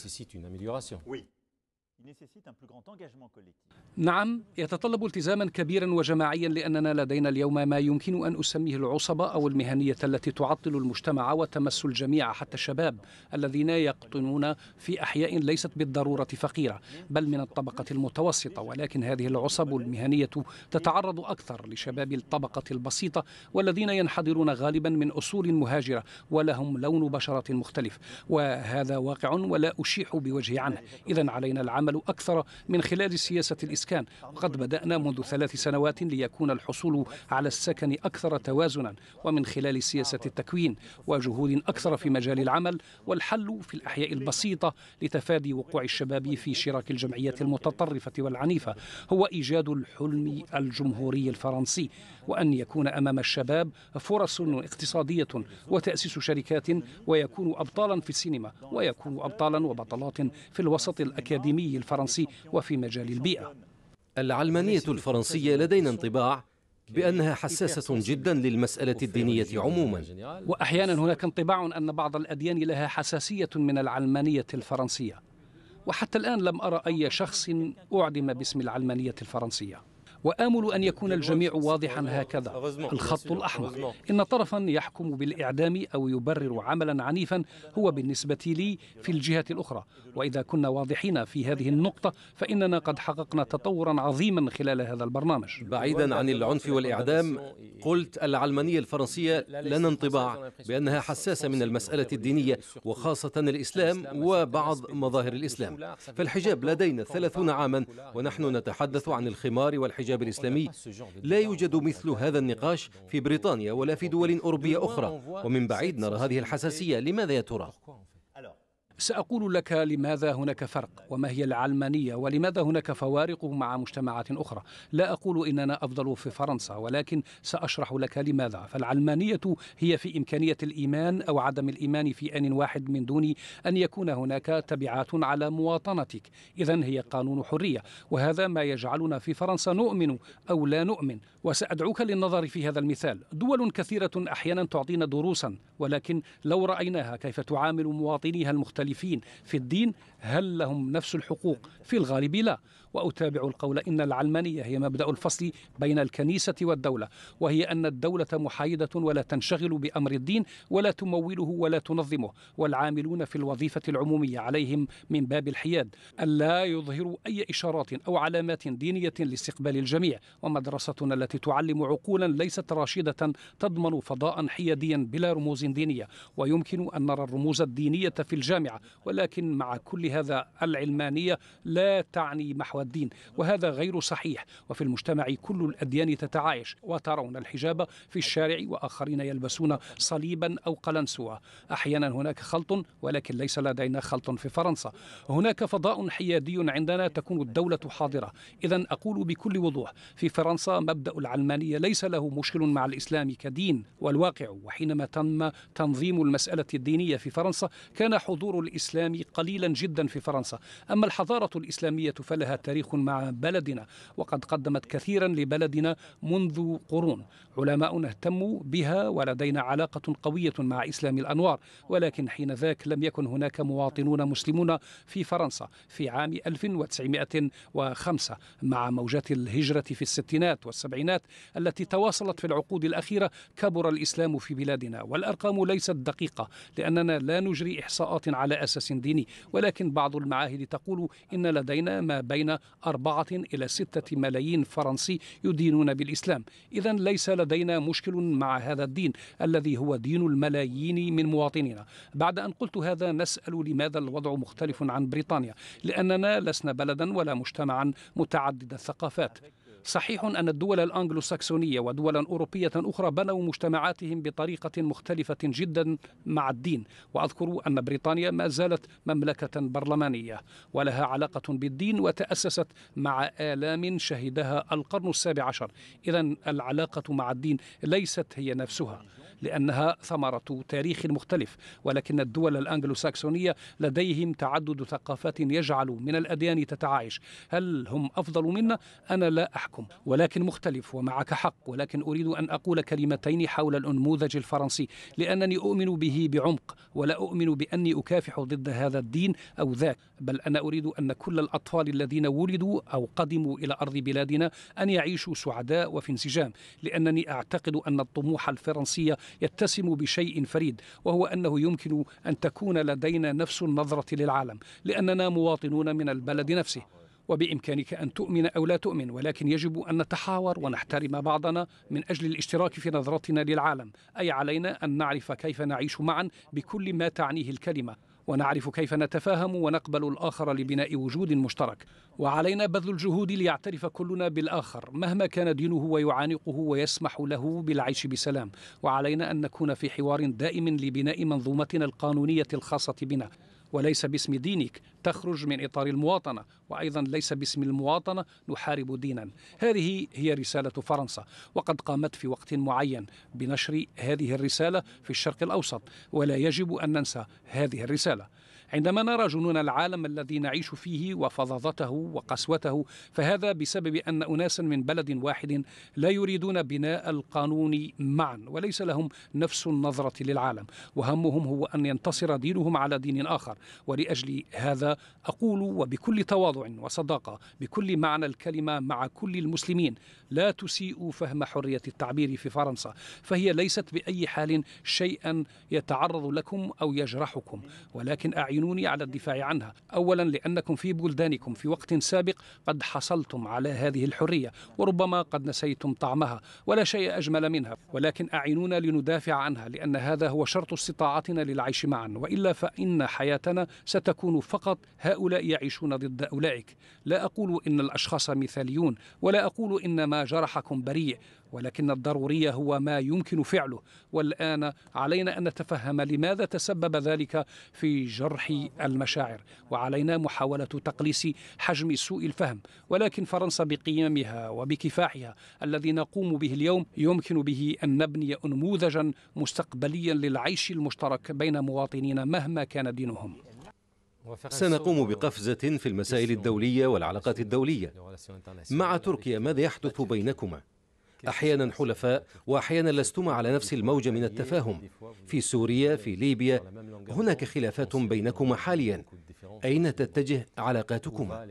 نعم يتطلب التزاما كبيرا وجماعيا لاننا لدينا اليوم ما يمكن ان اسميه العصبه او المهنيه التي تعطل المجتمع وتمس الجميع حتى الشباب الذين يقطنون في احياء ليست بالضروره فقيره بل من الطبقه المتوسطه ولكن هذه العصب المهنيه تتعرض اكثر لشباب الطبقه البسيطه والذين ينحدرون غالبا من اصول مهاجره ولهم لون بشره مختلف وهذا واقع ولا اشيح بوجهي عنه اذا علينا العمل نعمل أكثر من خلال سياسة الإسكان وقد بدأنا منذ ثلاث سنوات ليكون الحصول على السكن أكثر توازنا ومن خلال سياسة التكوين وجهود أكثر في مجال العمل والحل في الأحياء البسيطة لتفادي وقوع الشباب في شراك الجمعيات المتطرفة والعنيفة هو إيجاد الحلم الجمهوري الفرنسي وأن يكون أمام الشباب فرص اقتصادية وتأسيس شركات ويكونوا أبطالا في السينما ويكونوا أبطالا وبطلات في الوسط الأكاديمي الفرنسي وفي مجال البيئة العلمانية الفرنسية لدينا انطباع بأنها حساسة جدا للمسألة الدينية عموما وأحيانا هناك انطباع أن بعض الأديان لها حساسية من العلمانية الفرنسية وحتى الآن لم أرى أي شخص أعدم باسم العلمانية الفرنسية وآمل أن يكون الجميع واضحا هكذا الخط الأحمر إن طرفا يحكم بالإعدام أو يبرر عملا عنيفا هو بالنسبة لي في الجهة الأخرى وإذا كنا واضحين في هذه النقطة فإننا قد حققنا تطورا عظيما خلال هذا البرنامج بعيدا عن العنف والإعدام قلت العلمانية الفرنسية لنا انطباع بأنها حساسة من المسألة الدينية وخاصة الإسلام وبعض مظاهر الإسلام فالحجاب لدينا ثلاثون عاما ونحن نتحدث عن الخمار والحجاب الحجاب الإسلامي لا يوجد مثل هذا النقاش في بريطانيا ولا في دول أوروبية أخرى ومن بعيد نرى هذه الحساسية لماذا يا ترى؟ سأقول لك لماذا هناك فرق وما هي العلمانية ولماذا هناك فوارق مع مجتمعات أخرى لا أقول إننا أفضل في فرنسا ولكن سأشرح لك لماذا فالعلمانية هي في إمكانية الإيمان أو عدم الإيمان في آن واحد من دون أن يكون هناك تبعات على مواطنتك إذا هي قانون حرية وهذا ما يجعلنا في فرنسا نؤمن أو لا نؤمن وسأدعوك للنظر في هذا المثال دول كثيرة أحيانا تعطينا دروسا ولكن لو رأيناها كيف تعامل مواطنيها المختلفين مختلفين في الدين هل لهم نفس الحقوق؟ في الغالب لا وأتابع القول إن العلمانية هي مبدأ الفصل بين الكنيسة والدولة وهي أن الدولة محايدة ولا تنشغل بأمر الدين ولا تموله ولا تنظمه والعاملون في الوظيفة العمومية عليهم من باب الحياد ألا يظهروا أي إشارات أو علامات دينية لاستقبال الجميع ومدرستنا التي تعلم عقولا ليست راشدة تضمن فضاء حياديا بلا رموز دينية ويمكن أن نرى الرموز الدينية في الجامعة ولكن مع كل بهذا العلمانية لا تعني محو الدين وهذا غير صحيح وفي المجتمع كل الأديان تتعايش وترون الحجاب في الشارع وآخرين يلبسون صليبا أو قلنسوة أحيانا هناك خلط ولكن ليس لدينا خلط في فرنسا هناك فضاء حيادي عندنا تكون الدولة حاضرة إذا أقول بكل وضوح في فرنسا مبدأ العلمانية ليس له مشكل مع الإسلام كدين والواقع وحينما تم تنظيم المسألة الدينية في فرنسا كان حضور الإسلام قليلا جدا جدا في فرنسا أما الحضارة الإسلامية فلها تاريخ مع بلدنا وقد قدمت كثيرا لبلدنا منذ قرون علماء اهتموا بها ولدينا علاقة قوية مع إسلام الأنوار ولكن حين ذاك لم يكن هناك مواطنون مسلمون في فرنسا في عام 1905 مع موجات الهجرة في الستينات والسبعينات التي تواصلت في العقود الأخيرة كبر الإسلام في بلادنا والأرقام ليست دقيقة لأننا لا نجري إحصاءات على أساس ديني ولكن ولكن بعض المعاهد تقول إن لدينا ما بين أربعة إلى ستة ملايين فرنسي يدينون بالإسلام إذا ليس لدينا مشكل مع هذا الدين الذي هو دين الملايين من مواطنينا بعد أن قلت هذا نسأل لماذا الوضع مختلف عن بريطانيا لأننا لسنا بلدا ولا مجتمعا متعدد الثقافات صحيح أن الدول الأنجلوساكسونية ودولا أوروبية أخرى بنوا مجتمعاتهم بطريقة مختلفة جدا مع الدين وأذكر أن بريطانيا ما زالت مملكة برلمانية ولها علاقة بالدين وتأسست مع آلام شهدها القرن السابع عشر إذا العلاقة مع الدين ليست هي نفسها لأنها ثمرة تاريخ مختلف ولكن الدول الأنجلوساكسونية لديهم تعدد ثقافات يجعل من الأديان تتعايش هل هم أفضل منا؟ أنا لا أحكم معكم ولكن مختلف ومعك حق ولكن أريد أن أقول كلمتين حول الأنموذج الفرنسي لأنني أؤمن به بعمق ولا أؤمن بأني أكافح ضد هذا الدين أو ذاك بل أنا أريد أن كل الأطفال الذين ولدوا أو قدموا إلى أرض بلادنا أن يعيشوا سعداء وفي انسجام لأنني أعتقد أن الطموح الفرنسي يتسم بشيء فريد وهو أنه يمكن أن تكون لدينا نفس النظرة للعالم لأننا مواطنون من البلد نفسه وبإمكانك أن تؤمن أو لا تؤمن ولكن يجب أن نتحاور ونحترم بعضنا من أجل الاشتراك في نظرتنا للعالم أي علينا أن نعرف كيف نعيش معا بكل ما تعنيه الكلمة ونعرف كيف نتفاهم ونقبل الآخر لبناء وجود مشترك وعلينا بذل الجهود ليعترف كلنا بالآخر مهما كان دينه ويعانقه ويسمح له بالعيش بسلام وعلينا أن نكون في حوار دائم لبناء منظومتنا القانونية الخاصة بنا وليس باسم دينك تخرج من إطار المواطنة وأيضا ليس باسم المواطنة نحارب دينا هذه هي رسالة فرنسا وقد قامت في وقت معين بنشر هذه الرسالة في الشرق الأوسط ولا يجب أن ننسى هذه الرسالة عندما نرى جنون العالم الذي نعيش فيه وفظاظته وقسوته فهذا بسبب أن أناسا من بلد واحد لا يريدون بناء القانون معا وليس لهم نفس النظرة للعالم وهمهم هو أن ينتصر دينهم على دين آخر ولأجل هذا أقول وبكل تواضع وصداقة بكل معنى الكلمة مع كل المسلمين لا تسيئوا فهم حرية التعبير في فرنسا فهي ليست بأي حال شيئا يتعرض لكم أو يجرحكم ولكن اعي تعينوني على الدفاع عنها أولا لأنكم في بلدانكم في وقت سابق قد حصلتم على هذه الحرية وربما قد نسيتم طعمها ولا شيء أجمل منها ولكن أعينونا لندافع عنها لأن هذا هو شرط استطاعتنا للعيش معا وإلا فإن حياتنا ستكون فقط هؤلاء يعيشون ضد أولئك لا أقول إن الأشخاص مثاليون ولا أقول إن ما جرحكم بريء ولكن الضرورية هو ما يمكن فعله والآن علينا أن نتفهم لماذا تسبب ذلك في جرح المشاعر وعلينا محاولة تقليص حجم سوء الفهم ولكن فرنسا بقيمها وبكفاحها الذي نقوم به اليوم يمكن به أن نبني أنموذجا مستقبليا للعيش المشترك بين مواطنين مهما كان دينهم سنقوم بقفزة في المسائل الدولية والعلاقات الدولية مع تركيا ماذا يحدث بينكما؟ احيانا حلفاء واحيانا لستما على نفس الموجه من التفاهم في سوريا في ليبيا هناك خلافات بينكما حاليا اين تتجه علاقاتكما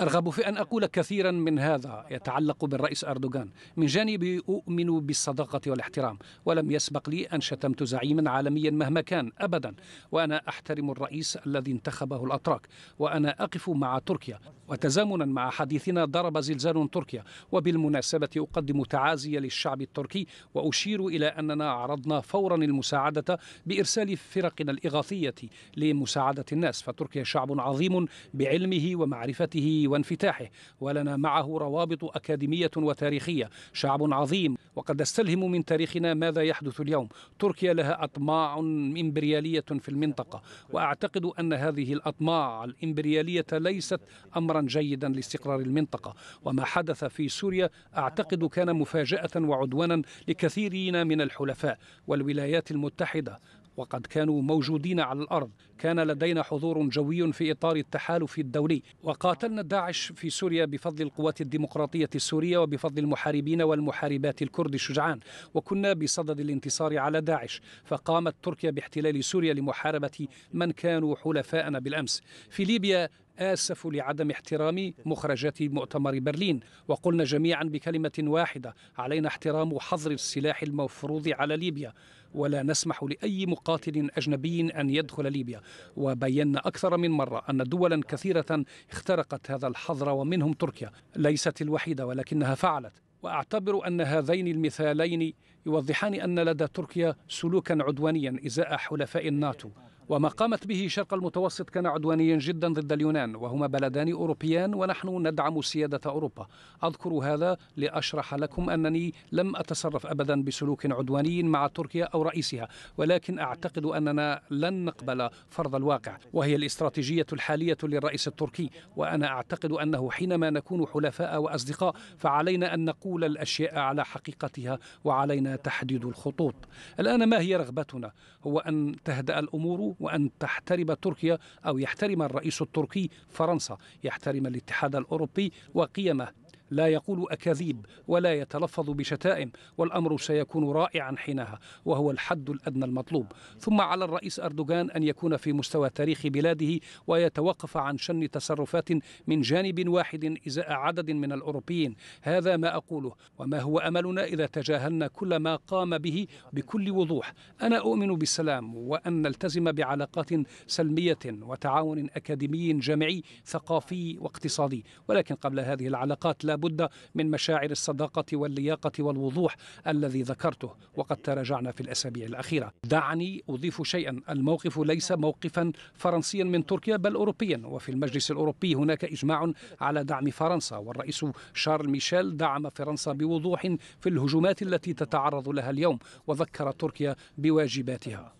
أرغب في أن أقول كثيرا من هذا يتعلق بالرئيس أردوغان من جانبي أؤمن بالصداقة والاحترام ولم يسبق لي أن شتمت زعيما عالميا مهما كان أبدا وأنا أحترم الرئيس الذي انتخبه الأتراك وأنا أقف مع تركيا وتزامنا مع حديثنا ضرب زلزال تركيا وبالمناسبة أقدم تعازي للشعب التركي وأشير إلى أننا عرضنا فورا المساعدة بإرسال فرقنا الإغاثية لمساعدة الناس فتركيا شعب عظيم بعلم علمه ومعرفته وانفتاحه ولنا معه روابط أكاديمية وتاريخية شعب عظيم وقد استلهم من تاريخنا ماذا يحدث اليوم تركيا لها أطماع إمبريالية في المنطقة وأعتقد أن هذه الأطماع الإمبريالية ليست أمرا جيدا لاستقرار المنطقة وما حدث في سوريا أعتقد كان مفاجأة وعدوانا لكثيرين من الحلفاء والولايات المتحدة وقد كانوا موجودين على الأرض كان لدينا حضور جوي في إطار التحالف الدولي وقاتلنا داعش في سوريا بفضل القوات الديمقراطية السورية وبفضل المحاربين والمحاربات الكرد الشجعان وكنا بصدد الانتصار على داعش فقامت تركيا باحتلال سوريا لمحاربة من كانوا حلفاءنا بالأمس في ليبيا آسف لعدم احترام مخرجات مؤتمر برلين وقلنا جميعا بكلمة واحدة علينا احترام حظر السلاح المفروض على ليبيا ولا نسمح لأي مقاتل أجنبي أن يدخل ليبيا وبينا أكثر من مرة أن دولا كثيرة اخترقت هذا الحظر ومنهم تركيا ليست الوحيدة ولكنها فعلت واعتبر ان هذين المثالين يوضحان ان لدى تركيا سلوكا عدوانيا ازاء حلفاء الناتو وما قامت به شرق المتوسط كان عدوانيا جدا ضد اليونان وهما بلدان أوروبيان ونحن ندعم سيادة أوروبا أذكر هذا لأشرح لكم أنني لم أتصرف أبدا بسلوك عدواني مع تركيا أو رئيسها ولكن أعتقد أننا لن نقبل فرض الواقع وهي الاستراتيجية الحالية للرئيس التركي وأنا أعتقد أنه حينما نكون حلفاء وأصدقاء فعلينا أن نقول الأشياء على حقيقتها وعلينا تحديد الخطوط الآن ما هي رغبتنا هو أن تهدأ الأمور وأن تحترم تركيا أو يحترم الرئيس التركي فرنسا يحترم الاتحاد الأوروبي وقيمه لا يقول أكاذيب ولا يتلفظ بشتائم والأمر سيكون رائعا حينها وهو الحد الأدنى المطلوب ثم على الرئيس أردوغان أن يكون في مستوى تاريخ بلاده ويتوقف عن شن تصرفات من جانب واحد إزاء عدد من الأوروبيين هذا ما أقوله وما هو أملنا إذا تجاهلنا كل ما قام به بكل وضوح أنا أؤمن بالسلام وأن نلتزم بعلاقات سلمية وتعاون أكاديمي جامعي ثقافي واقتصادي ولكن قبل هذه العلاقات لا بد من مشاعر الصداقة واللياقة والوضوح الذي ذكرته وقد تراجعنا في الأسابيع الأخيرة دعني أضيف شيئا الموقف ليس موقفا فرنسيا من تركيا بل أوروبيا وفي المجلس الأوروبي هناك إجماع على دعم فرنسا والرئيس شارل ميشيل دعم فرنسا بوضوح في الهجومات التي تتعرض لها اليوم وذكر تركيا بواجباتها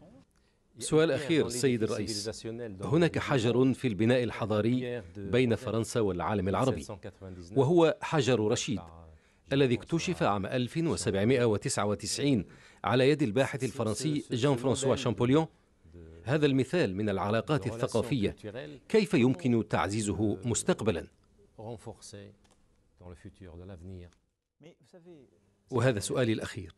سؤال أخير سيد الرئيس هناك حجر في البناء الحضاري بين فرنسا والعالم العربي وهو حجر رشيد ah, الذي اكتشف عام 1799 على يد الباحث الفرنسي جان فرانسوا شامبوليون هذا المثال من العلاقات الثقافية كيف يمكن تعزيزه euh, مستقبلا وهذا سؤالي الأخير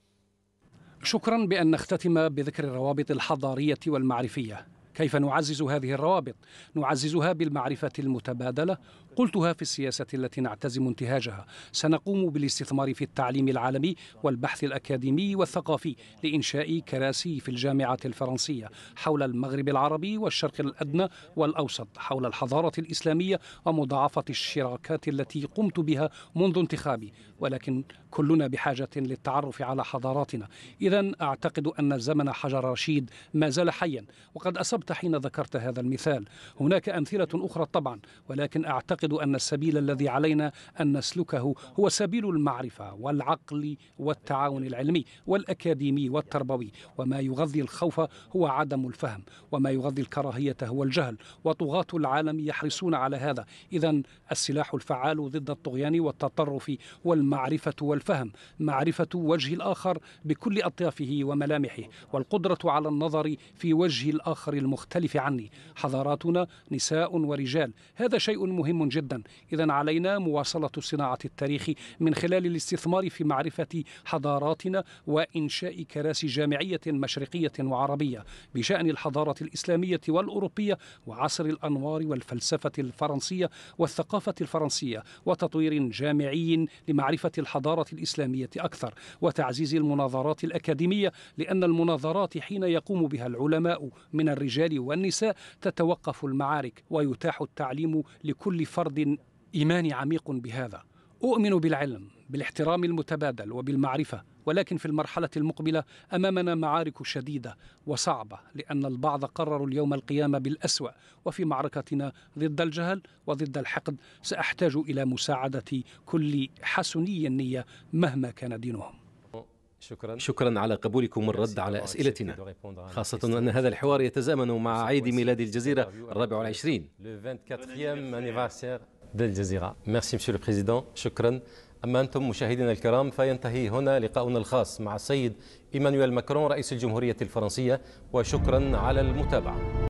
شكرا بأن نختتم بذكر الروابط الحضارية والمعرفية كيف نعزز هذه الروابط؟ نعززها بالمعرفة المتبادلة قلتها في السياسة التي نعتزم انتهاجها سنقوم بالاستثمار في التعليم العالمي والبحث الأكاديمي والثقافي لإنشاء كراسي في الجامعات الفرنسية حول المغرب العربي والشرق الأدنى والأوسط حول الحضارة الإسلامية ومضاعفة الشراكات التي قمت بها منذ انتخابي ولكن كلنا بحاجة للتعرف على حضاراتنا إذا أعتقد أن زمن حجر رشيد ما زال حيا وقد أصبت حين ذكرت هذا المثال هناك أمثلة أخرى طبعا ولكن أعتقد أعتقد أن السبيل الذي علينا أن نسلكه هو سبيل المعرفة والعقل والتعاون العلمي والأكاديمي والتربوي وما يغذي الخوف هو عدم الفهم وما يغذي الكراهية هو الجهل وطغاة العالم يحرصون على هذا إذا السلاح الفعال ضد الطغيان والتطرف والمعرفة والفهم معرفة وجه الآخر بكل أطيافه وملامحه والقدرة على النظر في وجه الآخر المختلف عني حضاراتنا نساء ورجال هذا شيء مهم جدا إذا علينا مواصلة صناعة التاريخ من خلال الاستثمار في معرفة حضاراتنا وإنشاء كراسي جامعية مشرقية وعربية بشأن الحضارة الإسلامية والأوروبية وعصر الأنوار والفلسفة الفرنسية والثقافة الفرنسية وتطوير جامعي لمعرفة الحضارة الإسلامية أكثر وتعزيز المناظرات الأكاديمية لأن المناظرات حين يقوم بها العلماء من الرجال والنساء تتوقف المعارك ويتاح التعليم لكل فرد فرد إيماني عميق بهذا أؤمن بالعلم بالاحترام المتبادل وبالمعرفة ولكن في المرحلة المقبلة أمامنا معارك شديدة وصعبة لأن البعض قرروا اليوم القيام بالأسوأ وفي معركتنا ضد الجهل وضد الحقد سأحتاج إلى مساعدة كل حسني النية مهما كان دينهم شكرا شكرا على قبولكم الرد على أسئلتنا خاصة أن هذا الحوار يتزامن مع عيد ميلاد الجزيرة الرابع والعشرين الجزيرة ميرسي مسيو بريزيدون شكرا أما أنتم مشاهدينا الكرام فينتهي هنا لقاؤنا الخاص مع السيد إيمانويل ماكرون رئيس الجمهورية الفرنسية وشكرا على المتابعة